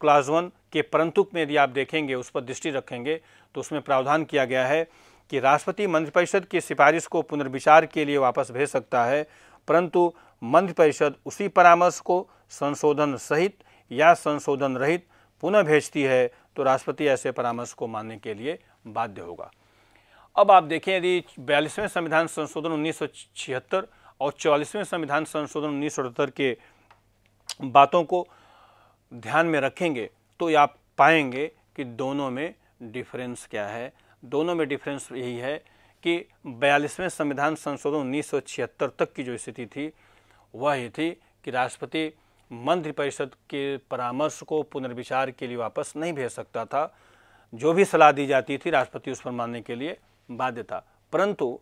A: क्लास वन के परंतु में यदि आप देखेंगे उस पर दृष्टि रखेंगे तो उसमें प्रावधान किया गया है कि राष्ट्रपति मंत्रिपरिषद की सिफारिश को पुनर्विचार के लिए वापस भेज सकता है परंतु मंत्रिपरिषद उसी परामर्श को संशोधन सहित या संशोधन रहित पुनः भेजती है तो राष्ट्रपति ऐसे परामर्श को मानने के लिए बाध्य होगा अब आप देखें यदि बयालीसवें संविधान संशोधन उन्नीस और चौलीसवें संविधान संशोधन उन्नीस के बातों को ध्यान में रखेंगे तो आप पाएंगे कि दोनों में डिफरेंस क्या है दोनों में डिफरेंस यही है कि बयालीसवें संविधान संशोधन उन्नीस तक की जो स्थिति थी वह ये थी कि राष्ट्रपति मंत्रिपरिषद के परामर्श को पुनर्विचार के लिए वापस नहीं भेज सकता था जो भी सलाह दी जाती थी राष्ट्रपति उस पर मानने के लिए बाध्य था परंतु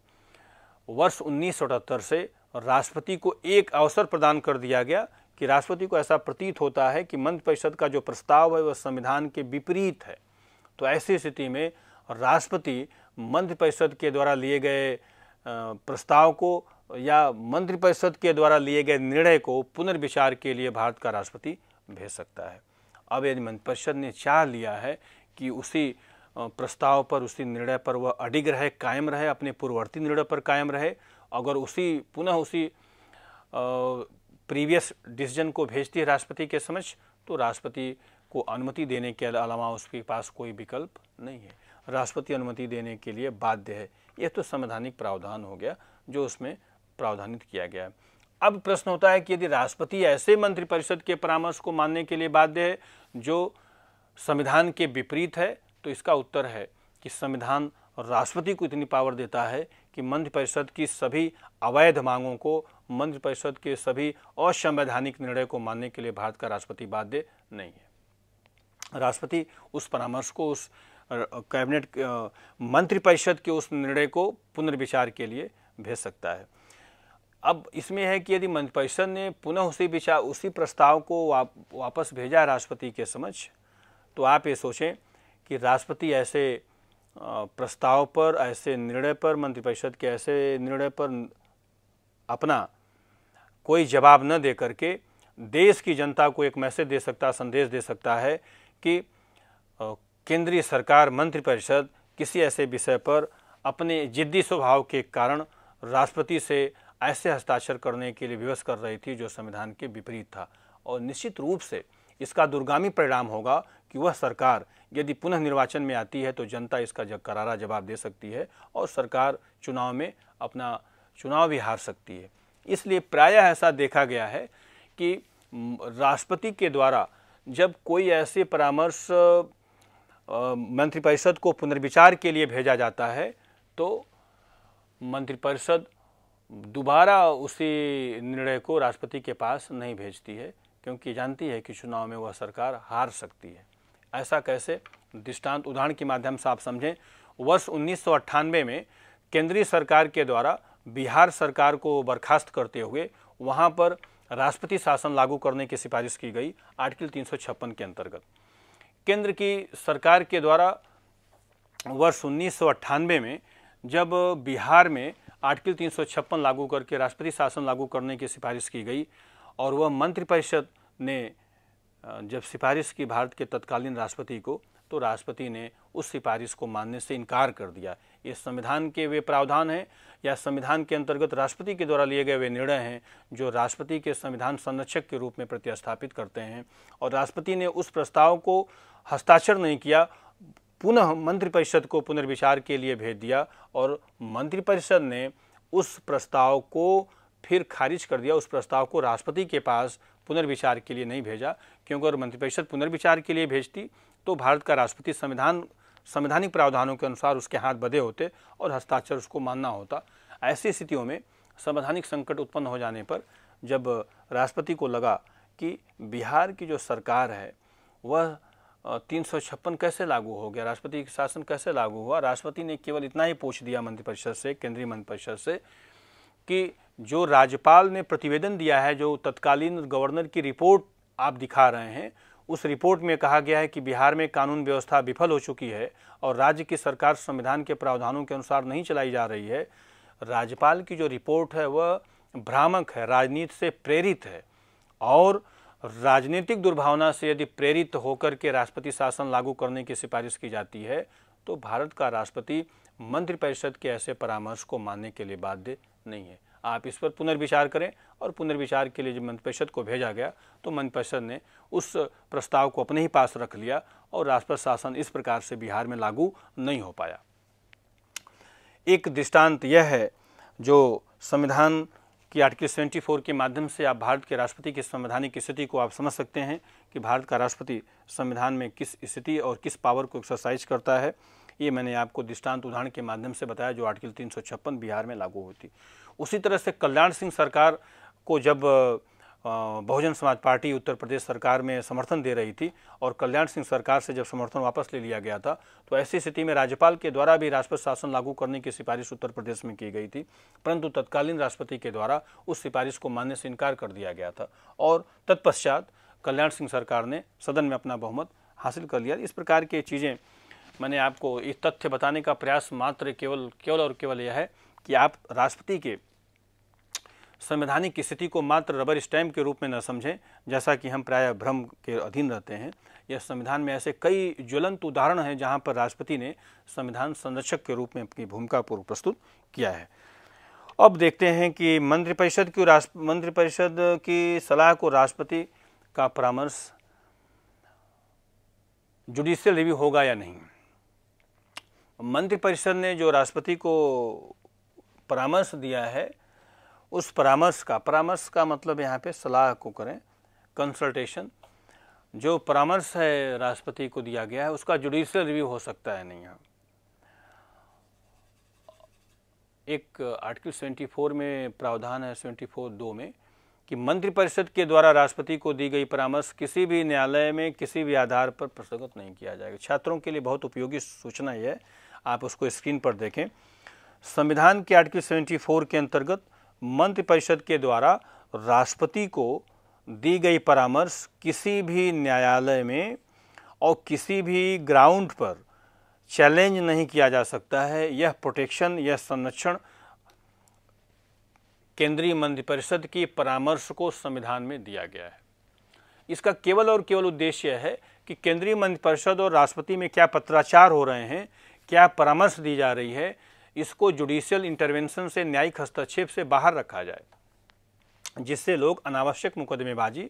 A: वर्ष उन्नीस से राष्ट्रपति को एक अवसर प्रदान कर दिया गया कि राष्ट्रपति को ऐसा प्रतीत होता है कि मंत्रिपरिषद का जो प्रस्ताव है वह संविधान के विपरीत है तो ऐसी स्थिति में राष्ट्रपति मंत्रिपरिषद के द्वारा लिए गए प्रस्ताव को या मंत्रिपरिषद के द्वारा लिए गए निर्णय को पुनर्विचार के लिए भारत का राष्ट्रपति भेज सकता है अब यदि मंत्रिपरिषद ने चाह लिया है कि उसी प्रस्ताव पर उसी निर्णय पर वह अडिग रहे कायम रहे अपने पूर्ववर्ती निर्णय पर कायम रहे अगर उसी पुनः उसी प्रीवियस डिसीजन को भेजती है राष्ट्रपति के समक्ष तो राष्ट्रपति को अनुमति देने के अलावा उसके पास कोई विकल्प नहीं है राष्ट्रपति अनुमति देने के लिए बाध्य है यह तो संवैधानिक प्रावधान हो गया जो उसमें प्रावधानित किया गया है अब प्रश्न होता है कि यदि राष्ट्रपति ऐसे मंत्रिपरिषद के परामर्श को मानने के लिए बाध्य है जो संविधान के विपरीत है तो इसका उत्तर है कि संविधान राष्ट्रपति को इतनी पावर देता है कि मंत्रिपरिषद की सभी अवैध मांगों को मंत्रिपरिषद के सभी असंवैधानिक निर्णय को मानने के लिए भारत का राष्ट्रपति बाध्य नहीं है राष्ट्रपति उस परामर्श को उस कैबिनेट मंत्रिपरिषद के उस निर्णय को पुनर्विचार के लिए भेज सकता है अब इसमें है कि यदि मंत्रिपरिषद ने पुनः उसी विचार उसी प्रस्ताव को वाप, वापस भेजा राष्ट्रपति के समक्ष तो आप ये सोचें कि राष्ट्रपति ऐसे प्रस्ताव पर ऐसे निर्णय पर मंत्रिपरिषद के ऐसे निर्णय पर अपना कोई जवाब न दे करके देश की जनता को एक मैसेज दे सकता संदेश दे सकता है कि केंद्रीय सरकार मंत्रिपरिषद किसी ऐसे विषय पर अपने जिद्दी स्वभाव के कारण राष्ट्रपति से ऐसे हस्ताक्षर करने के लिए विवश कर रही थी जो संविधान के विपरीत था और निश्चित रूप से इसका दुर्गामी परिणाम होगा कि वह सरकार यदि पुनः निर्वाचन में आती है तो जनता इसका जब करारा जवाब दे सकती है और सरकार चुनाव में अपना चुनाव भी हार सकती है इसलिए प्रायः ऐसा देखा गया है कि राष्ट्रपति के द्वारा जब कोई ऐसे परामर्श मंत्रिपरिषद को पुनर्विचार के लिए भेजा जाता है तो मंत्रिपरिषद दोबारा उसी निर्णय को राष्ट्रपति के पास नहीं भेजती है क्योंकि जानती है कि चुनाव में वह सरकार हार सकती है ऐसा कैसे दृष्टांत उदाहरण के माध्यम से आप समझें वर्ष उन्नीस में केंद्रीय सरकार के द्वारा बिहार सरकार को बर्खास्त करते हुए वहाँ पर राष्ट्रपति शासन लागू करने की सिफारिश की गई आर्टिकल तीन के अंतर्गत केंद्र की सरकार के द्वारा वर्ष उन्नीस में जब बिहार में आर्टिकल तीन लागू करके राष्ट्रपति शासन लागू करने की सिफारिश की गई और वह मंत्रिपरिषद ने जब सिफारिश की भारत के तत्कालीन राष्ट्रपति को तो राष्ट्रपति ने उस सिफारिश को मानने से इनकार कर दिया ये संविधान के वे प्रावधान हैं या संविधान के अंतर्गत राष्ट्रपति के द्वारा लिए गए वे निर्णय हैं जो राष्ट्रपति के संविधान संरक्षक के रूप में प्रतिस्थापित करते हैं और राष्ट्रपति ने उस प्रस्ताव को हस्ताक्षर नहीं किया पुनः मंत्रिपरिषद को पुनर्विचार के लिए भेज दिया और मंत्रिपरिषद ने उस प्रस्ताव को फिर खारिज कर दिया उस प्रस्ताव को राष्ट्रपति के पास पुनर्विचार के लिए नहीं भेजा क्योंकि अगर मंत्रिपरिषद पुनर्विचार के लिए भेजती तो भारत का राष्ट्रपति संविधान संवैधानिक प्रावधानों के अनुसार उसके हाथ बधे होते और हस्ताक्षर उसको मानना होता ऐसी स्थितियों में संवैधानिक संकट उत्पन्न हो जाने पर जब राष्ट्रपति को लगा कि बिहार की जो सरकार है वह तीन सौ छप्पन कैसे लागू हो गया राष्ट्रपति के शासन कैसे लागू हुआ राष्ट्रपति ने केवल इतना ही पूछ दिया मंत्रिपरिषद से केंद्रीय मंत्रिपरिषद से कि जो राज्यपाल ने प्रतिवेदन दिया है जो तत्कालीन गवर्नर की रिपोर्ट आप दिखा रहे हैं उस रिपोर्ट में कहा गया है कि बिहार में कानून व्यवस्था विफल हो चुकी है और राज्य की सरकार संविधान के प्रावधानों के अनुसार नहीं चलाई जा रही है राज्यपाल की जो रिपोर्ट है वह भ्रामक है राजनीति से प्रेरित है और राजनीतिक दुर्भावना से यदि प्रेरित होकर के राष्ट्रपति शासन लागू करने की सिफारिश की जाती है तो भारत का राष्ट्रपति मंत्रिपरिषद के ऐसे परामर्श को मानने के लिए बाध्य नहीं है आप इस पर पुनर्विचार करें और पुनर्विचार के लिए जब मंत्रिपरिषद को भेजा गया तो मंत्रिपरिषद ने उस प्रस्ताव को अपने ही पास रख लिया और राष्ट्रपति शासन इस प्रकार से बिहार में लागू नहीं हो पाया एक दृष्टांत यह है जो संविधान कि आर्टिकल 74 के माध्यम से आप भारत के राष्ट्रपति की संवैधानिक स्थिति को आप समझ सकते हैं कि भारत का राष्ट्रपति संविधान में किस स्थिति और किस पावर को एक्सरसाइज करता है ये मैंने आपको दृष्टांत उदाहरण के माध्यम से बताया जो आर्टिकल तीन बिहार में लागू होती उसी तरह से कल्याण सिंह सरकार को जब बहुजन समाज पार्टी उत्तर प्रदेश सरकार में समर्थन दे रही थी और कल्याण सिंह सरकार से जब समर्थन वापस ले लिया गया था तो ऐसी स्थिति में राज्यपाल के द्वारा भी राष्ट्रपति शासन लागू करने की सिफारिश उत्तर प्रदेश में की गई थी परंतु तत्कालीन राष्ट्रपति के द्वारा उस सिफारिश को मानने से इनकार कर दिया गया था और तत्पश्चात कल्याण सिंह सरकार ने सदन में अपना बहुमत हासिल कर लिया इस प्रकार की चीज़ें मैंने आपको इस तथ्य बताने का प्रयास मात्र केवल केवल और केवल यह है कि आप राष्ट्रपति के संवैधानिक स्थिति को मात्र रबर स्टैम्प के रूप में न समझें जैसा कि हम प्राय भ्रम के अधीन रहते हैं यह संविधान में ऐसे कई ज्वलंत उदाहरण हैं जहां पर राष्ट्रपति ने संविधान संरक्षक के रूप में अपनी भूमिका पूर्व प्रस्तुत किया है अब देखते हैं कि मंत्रिपरिषद की राष्ट्र मंत्रिपरिषद की सलाह को राष्ट्रपति का परामर्श जुडिशियल रिव्यू होगा या नहीं मंत्रिपरिषद ने जो राष्ट्रपति को परामर्श दिया है उस परामर्श का परामर्श का मतलब यहाँ पे सलाह को करें कंसल्टेशन जो परामर्श है राष्ट्रपति को दिया गया है उसका जुडिशल रिव्यू हो सकता है नहीं यहाँ एक आर्टिकल 74 में प्रावधान है 74 दो में कि मंत्रिपरिषद के द्वारा राष्ट्रपति को दी गई परामर्श किसी भी न्यायालय में किसी भी आधार पर प्रस्तुत नहीं किया जाएगा छात्रों के लिए बहुत उपयोगी सूचना यह है आप उसको स्क्रीन पर देखें संविधान के आर्टिकल 74 के अंतर्गत मंत्रिपरिषद के द्वारा राष्ट्रपति को दी गई परामर्श किसी भी न्यायालय में और किसी भी ग्राउंड पर चैलेंज नहीं किया जा सकता है यह प्रोटेक्शन यह संरक्षण केंद्रीय मंत्रिपरिषद की परामर्श को संविधान में दिया गया है इसका केवल और केवल उद्देश्य यह है कि केंद्रीय मंत्रिपरिषद और राष्ट्रपति में क्या पत्राचार हो रहे हैं क्या परामर्श दी जा रही है इसको जुडिशियल इंटरवेंशन से न्यायिक हस्तक्षेप से बाहर रखा जाए जिससे लोग अनावश्यक मुकदमेबाजी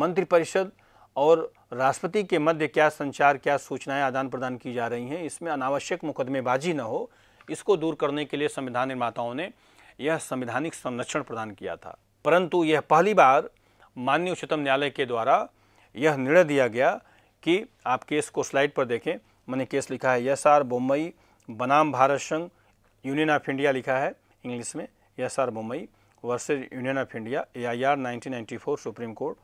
A: मंत्रिपरिषद और राष्ट्रपति के मध्य क्या संचार क्या सूचनाएं आदान प्रदान की जा रही हैं इसमें अनावश्यक मुकदमेबाजी न हो इसको दूर करने के लिए संविधान निर्माताओं ने यह संवैधानिक संरक्षण प्रदान किया था परंतु यह पहली बार माननीय उच्चतम न्यायालय के द्वारा यह निर्णय दिया गया कि आप केस को स्लाइड पर देखें मैंने केस लिखा है यस आर बोम्बई बनाम भारत संघ यूनियन ऑफ इंडिया लिखा है इंग्लिश में S R Mumbai versus union of India A I R nineteen supreme court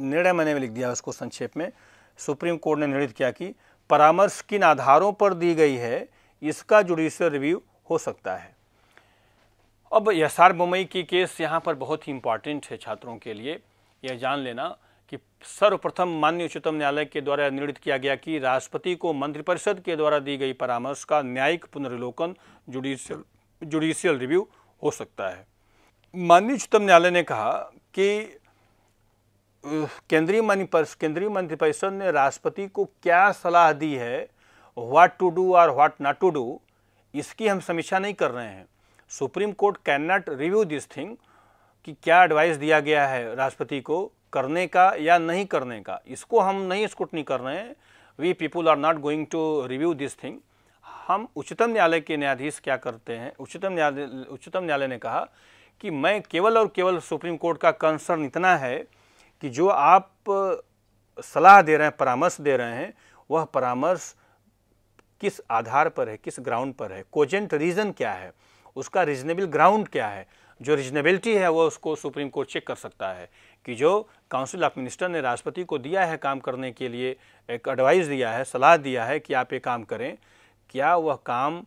A: निर्णय मैंने लिख दिया उसको संक्षेप में सुप्रीम कोर्ट ने निर्णित किया कि परामर्श किन आधारों पर दी गई है इसका जुडिशियल रिव्यू हो सकता है अब एस आर मुंबई की केस यहाँ पर बहुत ही इंपॉर्टेंट है छात्रों के लिए यह जान लेना कि सर्वप्रथम माननीय उच्चतम न्यायालय के द्वारा निर्णित किया गया कि राष्ट्रपति को मंत्रिपरिषद के द्वारा दी गई परामर्श का न्यायिक पुनर्लोकन जुडिशियल जुडिशियल रिव्यू हो सकता है माननीय उच्चतम न्यायालय ने कहा कि केंद्रीय मंत्रिपरिषद केंद्रीय मंत्रिपरिषद ने राष्ट्रपति को क्या सलाह दी है व्हाट टू डू और व्हाट नॉट टू डू इसकी हम समीक्षा नहीं कर रहे हैं supreme court can not review this thing कि क्या एडवाइस दिया गया है राष्ट्रपति को करने का या नहीं करने का इसको हम नहीं स्कूटनी कर रहे हैं we people are not going to review this thing हम उच्चतम न्यायालय के न्यायाधीश क्या करते हैं उच्चतम न्यायालय उच्चतम न्यायालय ने कहा कि मैं केवल और केवल सुप्रीम कोर्ट का कंसर्न इतना है कि जो आप सलाह दे रहे हैं परामर्श दे रहे हैं वह परामर्श किस आधार पर है किस ग्राउंड पर है कोजेंट रीज़न क्या है उसका रीजनेबल ग्राउंड क्या है जो रीजनेबिलिटी है वह उसको सुप्रीम कोर्ट चेक कर सकता है कि जो काउंसिल ऑफ मिनिस्टर ने राष्ट्रपति को दिया है काम करने के लिए एक एडवाइस दिया है सलाह दिया है कि आप ये काम करें क्या वह काम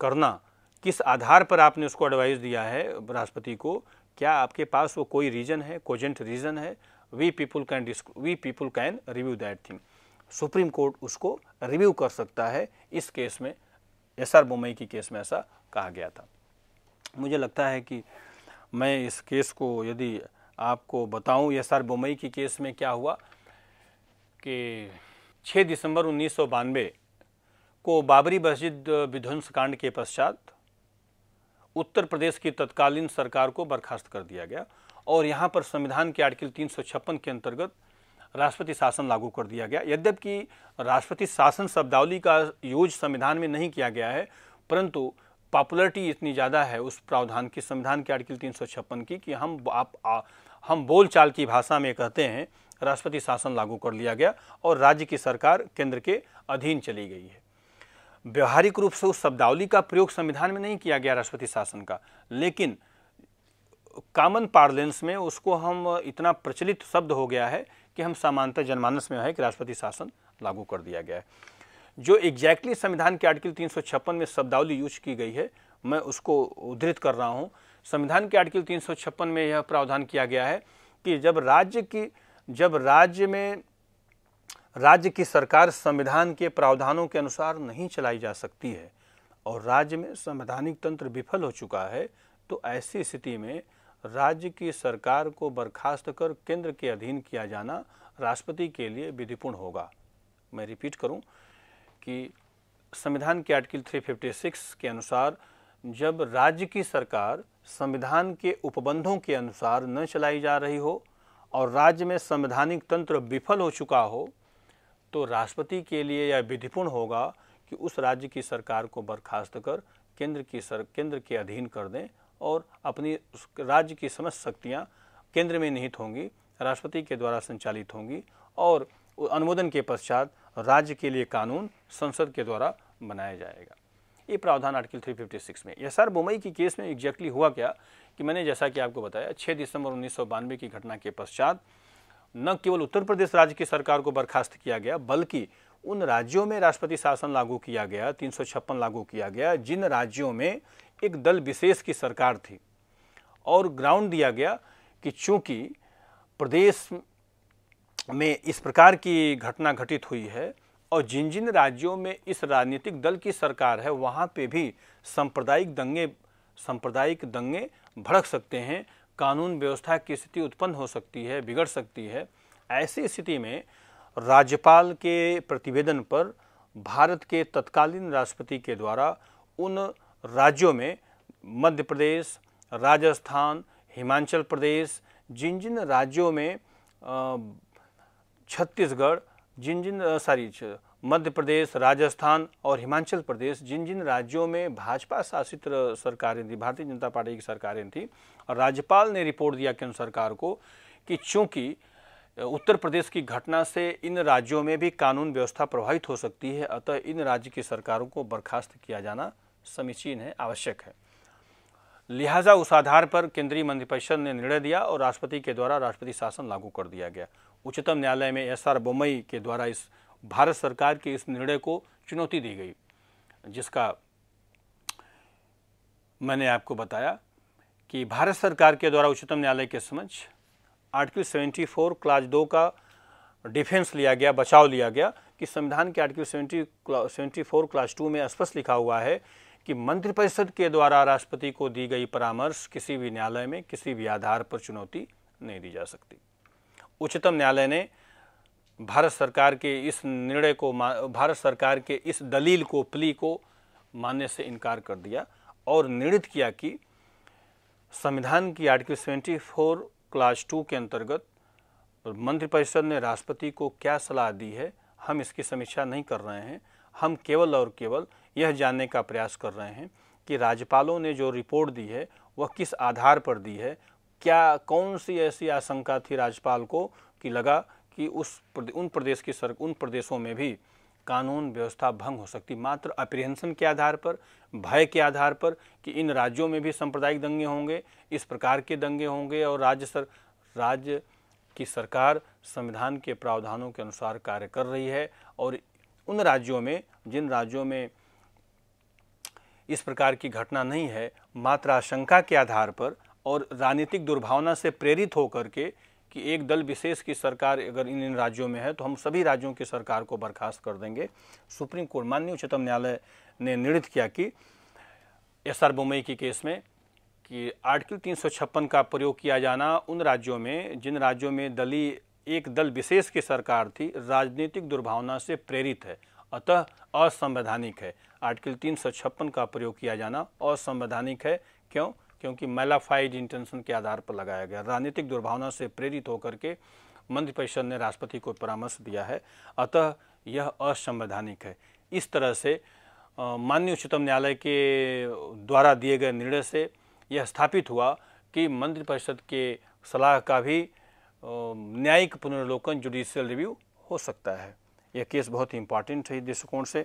A: करना किस आधार पर आपने उसको एडवाइस दिया है राष्ट्रपति को क्या आपके पास वो कोई रीज़न है कोजेंट रीज़न है we people can we people can review that thing supreme court उसको रिव्यू कर सकता है इस केस में एस आर बोमई की केस में ऐसा कहा गया था मुझे लगता है कि मैं इस केस को यदि आपको बताऊं यह सर बुमई की केस में क्या हुआ कि 6 दिसंबर उन्नीस को बाबरी मस्जिद विध्वंस कांड के पश्चात उत्तर प्रदेश की तत्कालीन सरकार को बर्खास्त कर दिया गया और यहाँ पर संविधान के आर्टिकल तीन के अंतर्गत राष्ट्रपति शासन लागू कर दिया गया यद्यप कि राष्ट्रपति शासन शब्दावली का यूज संविधान में नहीं किया गया है परंतु पॉपुलरिटी इतनी ज़्यादा है उस प्रावधान की संविधान के आर्टिकल तीन की कि हम आप हम बोलचाल की भाषा में कहते हैं राष्ट्रपति शासन लागू कर लिया गया और राज्य की सरकार केंद्र के अधीन चली गई है व्यवहारिक रूप से उस शब्दावली का प्रयोग संविधान में नहीं किया गया राष्ट्रपति शासन का लेकिन कॉमन पार्लेंस में उसको हम इतना प्रचलित शब्द हो गया है कि हम सामान्यतः जनमानस में है कि राष्ट्रपति शासन लागू कर दिया गया है जो एग्जैक्टली exactly संविधान के आर्टिकल तीन में शब्दावली यूज की गई है मैं उसको उद्धृत कर रहा हूँ संविधान के आर्टिकल तीन में यह प्रावधान किया गया है कि जब राज्य की जब राज्य में राज्य की सरकार संविधान के प्रावधानों के अनुसार नहीं चलाई जा सकती है और राज्य में संवैधानिक तंत्र विफल हो चुका है तो ऐसी स्थिति में राज्य की सरकार को बर्खास्त कर केंद्र के अधीन किया जाना राष्ट्रपति के लिए विधिपूर्ण होगा मैं रिपीट करूं कि संविधान के आर्टिकल 356 के अनुसार जब राज्य की सरकार संविधान के उपबंधों के अनुसार न चलाई जा रही हो और राज्य में संवैधानिक तंत्र विफल हो चुका हो तो राष्ट्रपति के लिए यह विधिपूर्ण होगा कि उस राज्य की सरकार को बर्खास्त कर केंद्र की सर केंद्र के अधीन कर दें और अपनी राज्य की समस्त शक्तियाँ केंद्र में निहित होंगी राष्ट्रपति के द्वारा संचालित होंगी और अनुमोदन के पश्चात राज्य के लिए कानून संसद के द्वारा बनाया जाएगा ये प्रावधान आर्टिकल 356 में आर सार्वभौमई की केस में एग्जैक्टली हुआ क्या कि मैंने जैसा कि आपको बताया 6 दिसंबर उन्नीस की घटना के पश्चात न केवल उत्तर प्रदेश राज्य की सरकार को बर्खास्त किया गया बल्कि उन राज्यों में राष्ट्रपति शासन लागू किया गया तीन लागू किया गया जिन राज्यों में एक दल विशेष की सरकार थी और ग्राउंड दिया गया कि चूंकि प्रदेश में इस प्रकार की घटना घटित हुई है और जिन जिन राज्यों में इस राजनीतिक दल की सरकार है वहाँ पे भी सांप्रदायिक दंगे सांप्रदायिक दंगे भड़क सकते हैं कानून व्यवस्था की स्थिति उत्पन्न हो सकती है बिगड़ सकती है ऐसी स्थिति में राज्यपाल के प्रतिवेदन पर भारत के तत्कालीन राष्ट्रपति के द्वारा उन राज्यों में मध्य प्रदेश राजस्थान हिमाचल प्रदेश जिन जिन राज्यों में छत्तीसगढ़ जिन जिन सॉरी मध्य प्रदेश राजस्थान और हिमाचल प्रदेश जिन जिन राज्यों में भाजपा शासित सरकारें थी भारतीय जनता पार्टी की सरकारें थी और राज्यपाल ने रिपोर्ट दिया केंद्र सरकार को कि चूंकि उत्तर प्रदेश की घटना से इन राज्यों में भी कानून व्यवस्था प्रभावित हो सकती है अतः इन राज्य की सरकारों को बर्खास्त किया जाना समीचीन है आवश्यक है लिहाजा उस आधार पर केंद्रीय मंत्रिपरिषद ने निर्णय दिया और राष्ट्रपति के द्वारा राष्ट्रपति शासन लागू कर दिया गया उच्चतम न्यायालय में एस आर बोमई के द्वारा इस भारत सरकार के इस निर्णय को चुनौती दी गई जिसका मैंने आपको बताया कि भारत सरकार के द्वारा उच्चतम न्यायालय के समक्ष आर्टिकल 74 क्लास दो का डिफेंस लिया गया बचाव लिया गया कि संविधान के article 70 seventy four clause two में स्पष्ट लिखा हुआ है कि मंत्रिपरिषद के द्वारा राष्ट्रपति को दी गई परामर्श किसी भी न्यायालय में किसी भी आधार पर चुनौती नहीं दी जा सकती उच्चतम न्यायालय ने भारत सरकार के इस निर्णय को भारत सरकार के इस दलील को प्ली को मानने से इनकार कर दिया और निर्णित किया कि संविधान की आर्टिकल 74 क्लास टू के अंतर्गत मंत्रिपरिषद ने राष्ट्रपति को क्या सलाह दी है हम इसकी समीक्षा नहीं कर रहे हैं हम केवल और केवल यह जानने का प्रयास कर रहे हैं कि राज्यपालों ने जो रिपोर्ट दी है वह किस आधार पर दी है क्या कौन सी ऐसी आशंका थी राज्यपाल को कि लगा कि उस प्रदे, उन प्रदेश की सर उन प्रदेशों में भी कानून व्यवस्था भंग हो सकती मात्र अप्रिहेंशन के आधार पर भय के आधार पर कि इन राज्यों में भी सांप्रदायिक दंगे होंगे इस प्रकार के दंगे होंगे और राज्य सर राज्य की सरकार संविधान के प्रावधानों के अनुसार कार्य कर रही है और उन राज्यों में जिन राज्यों में इस प्रकार की घटना नहीं है मात्र आशंका के आधार पर और राजनीतिक दुर्भावना से प्रेरित होकर के कि एक दल विशेष की सरकार अगर इन इन राज्यों में है तो हम सभी राज्यों की सरकार को बर्खास्त कर देंगे सुप्रीम कोर्ट माननीय उच्चतम न्यायालय ने निर्णित किया कि एस आर बुम्बई के केस में कि आर्टिकल तीन का प्रयोग किया जाना उन राज्यों में जिन राज्यों में दली एक दल विशेष की सरकार थी राजनीतिक दुर्भावना से प्रेरित है अतः असंवैधानिक है आर्टिकल तीन का प्रयोग किया जाना असंवैधानिक है क्यों क्योंकि मेलाफाइड इंटेंशन के आधार पर लगाया गया राजनीतिक दुर्भावना से प्रेरित होकर के मंत्रिपरिषद ने राष्ट्रपति को परामर्श दिया है अतः यह असंवैधानिक है इस तरह से माननीय उच्चतम न्यायालय के द्वारा दिए गए निर्णय से यह स्थापित हुआ कि मंत्रिपरिषद के सलाह का भी न्यायिक पुनर्लोकन जुडिशियल रिव्यू हो सकता है यह केस बहुत ही इम्पॉर्टेंट है इस दृष्टिकोण से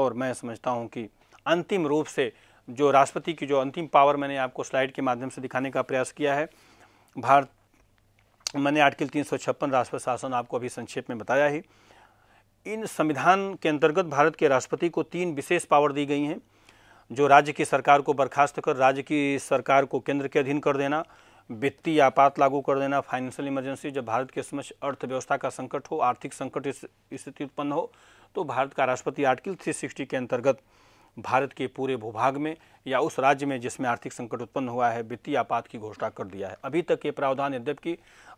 A: और मैं समझता हूँ कि अंतिम रूप से जो राष्ट्रपति की जो अंतिम पावर मैंने आपको स्लाइड के माध्यम से दिखाने का प्रयास किया है भारत मैंने आर्टिकल तीन सौ छप्पन राष्ट्रपति शासन आपको अभी संक्षेप में बताया है इन संविधान के अंतर्गत भारत के राष्ट्रपति को तीन विशेष पावर दी गई हैं जो राज्य की सरकार को बर्खास्त कर राज्य की सरकार को केंद्र के अधीन कर देना वित्तीय आपात लागू कर देना फाइनेंशियल इमरजेंसी जब भारत के समक्ष अर्थव्यवस्था का संकट हो आर्थिक संकट स्थिति उत्पन्न हो तो भारत का राष्ट्रपति आर्टिकल 360 के अंतर्गत भारत के पूरे भूभाग में या उस राज्य में जिसमें आर्थिक संकट उत्पन्न हुआ है वित्तीय आपात की घोषणा कर दिया है अभी तक ये प्रावधान यद्यपि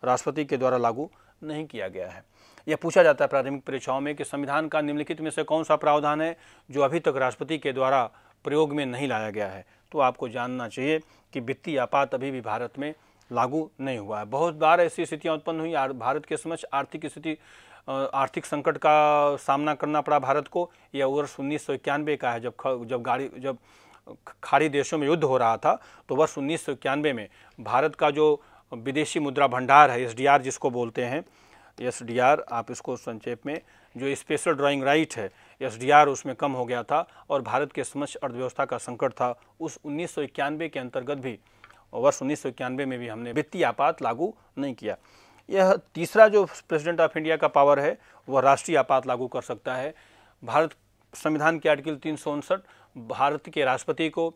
A: राष्ट्रपति के द्वारा लागू नहीं किया गया है यह पूछा जाता है प्रारंभिक परीक्षाओं में कि संविधान का निम्नलिखित में से कौन सा प्रावधान है जो अभी तक राष्ट्रपति के द्वारा प्रयोग में नहीं लाया गया है तो आपको जानना चाहिए कि वित्तीय आपात अभी भी भारत में लागू नहीं हुआ है बहुत बार ऐसी स्थितियाँ उत्पन्न हुई भारत के समक्ष आर्थिक स्थिति आर्थिक संकट का सामना करना पड़ा भारत को यह वर्ष उन्नीस का है जब जब गाड़ी जब खाड़ी देशों में युद्ध हो रहा था तो वर्ष उन्नीस में भारत का जो विदेशी मुद्रा भंडार है एस जिसको बोलते हैं एस आप इसको संक्षेप में जो स्पेशल ड्राइंग राइट है एस उसमें कम हो गया था और भारत के समक्ष अर्थव्यवस्था का संकट था उस उन्नीस के अंतर्गत भी वर्ष उन्नीस में भी हमने वित्तीय आपात लागू नहीं किया यह तीसरा जो प्रेसिडेंट ऑफ इंडिया का पावर है वह राष्ट्रीय आपात लागू कर सकता है भारत संविधान के आर्टिकल तीन भारत के राष्ट्रपति को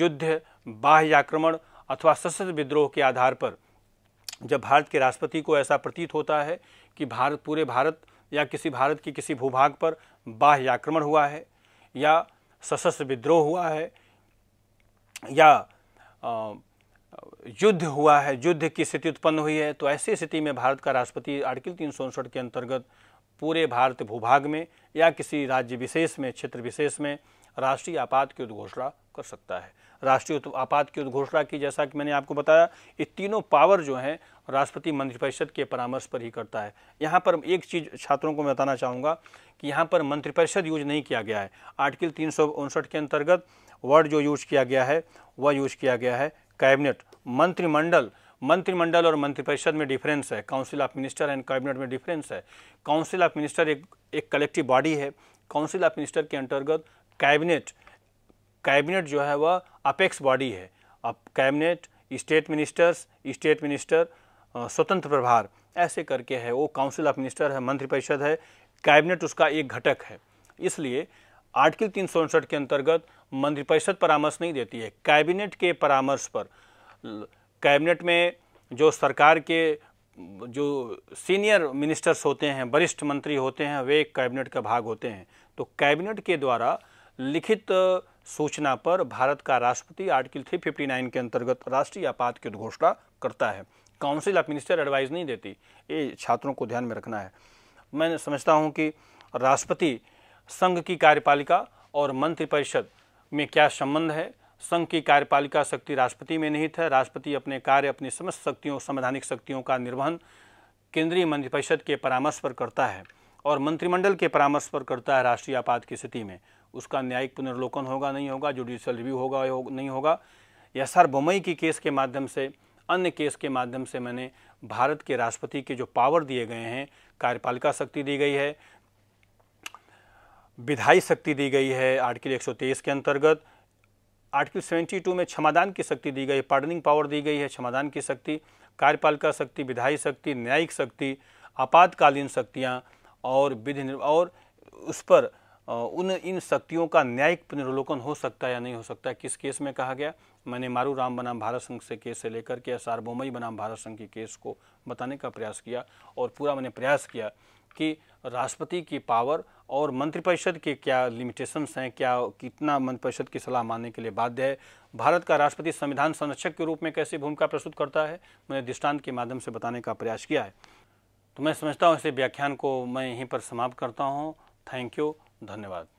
A: युद्ध बाह्य आक्रमण अथवा सशस्त्र विद्रोह के आधार पर जब भारत के राष्ट्रपति को ऐसा प्रतीत होता है कि भारत पूरे भारत या किसी भारत के किसी भूभाग पर बाह्य आक्रमण हुआ है या सशस्त्र विद्रोह हुआ है या युद्ध हुआ है युद्ध की स्थिति उत्पन्न हुई है तो ऐसी स्थिति में भारत का राष्ट्रपति आर्टिकल तीन के अंतर्गत पूरे भारत भूभाग में या किसी राज्य विशेष में क्षेत्र विशेष में राष्ट्रीय आपात की उद्घोषणा कर सकता है राष्ट्रीय आपात की उद्घोषणा की जैसा कि मैंने आपको बताया ये तीनों पावर जो हैं राष्ट्रपति मंत्रिपरिषद के परामर्श पर ही करता है यहाँ पर एक चीज़ छात्रों को मैं बताना चाहूँगा कि यहाँ पर मंत्रिपरिषद यूज नहीं किया गया है आर्टिकल तीन के अंतर्गत वर्ड जो यूज किया गया है वह यूज किया गया है कैबिनेट मंत्रिमंडल मंत्रिमंडल और मंत्रिपरिषद में डिफरेंस है council of minister and cabinet में डिफरेंस है काउंसिल ऑफ मिनिस्टर एक एक कलेक्टिव बॉडी है काउंसिल ऑफ मिनिस्टर के अंतर्गत कैबिनेट कैबिनेट जो है वह अपेक्स बॉडी है अब cabinet state ministers state minister स्वतंत्र प्रभार ऐसे करके है वो काउंसिल ऑफ मिनिस्टर है मंत्रिपरिषद है कैबिनेट उसका एक घटक है इसलिए आर्टिकल तीन के अंतर्गत मंत्रिपरिषद परामर्श नहीं देती है कैबिनेट के परामर्श पर कैबिनेट में जो सरकार के जो सीनियर मिनिस्टर्स होते हैं वरिष्ठ मंत्री होते हैं वे कैबिनेट का भाग होते हैं तो कैबिनेट के द्वारा लिखित सूचना पर भारत का राष्ट्रपति आर्टिकल 359 के अंतर्गत राष्ट्रीय आपात की उद्घोषणा करता है काउंसिल ऑफ मिनिस्टर एडवाइस नहीं देती ये छात्रों को ध्यान में रखना है मैं समझता हूँ कि राष्ट्रपति संघ की कार्यपालिका और मंत्रिपरिषद में क्या संबंध है संघ की कार्यपालिका शक्ति राष्ट्रपति में नहीं है राष्ट्रपति अपने कार्य अपनी समस्त शक्तियों संवैधानिक शक्तियों का निर्वहन केंद्रीय मंत्रिपरिषद के परामर्श पर करता है और मंत्रिमंडल के परामर्श पर करता है राष्ट्रीय आपात की स्थिति में उसका न्यायिक पुनर्लोकन होगा नहीं होगा जुडिशियल रिव्यू होगा हो, नहीं होगा या सर सार्वभौमई की केस के माध्यम से अन्य केस के माध्यम से मैंने भारत के राष्ट्रपति के जो पावर दिए गए हैं कार्यपालिका शक्ति दी गई है विधायी शक्ति दी गई है आर्टिकल 123 के अंतर्गत आर्टिकल 72 में क्षमादान की शक्ति दी गई है पार्डनिंग पावर दी गई है क्षमादान की शक्ति कार्यपालिका शक्ति विधायी शक्ति न्यायिक शक्ति आपातकालीन शक्तियाँ और विधि और उस पर उन इन शक्तियों का न्यायिक पुनर्वलोकन हो सकता है या नहीं हो सकता है किस केस में कहा गया मैंने मारू राम बनाम भारत संघ से केस से लेकर के सार्वभौमई बनाम भारत संघ के केस को बताने का प्रयास किया और पूरा मैंने प्रयास किया कि राष्ट्रपति की पावर और मंत्रिपरिषद के क्या लिमिटेशंस हैं क्या कितना मंत्रिपरिषद की सलाह मानने के लिए बाध्य है भारत का राष्ट्रपति संविधान संरक्षक के रूप में कैसी भूमिका प्रस्तुत करता है मैंने दृष्टांत के माध्यम से बताने का प्रयास किया है तो मैं समझता हूँ इसे व्याख्यान को मैं यहीं पर समाप्त करता हूँ थैंक यू धन्यवाद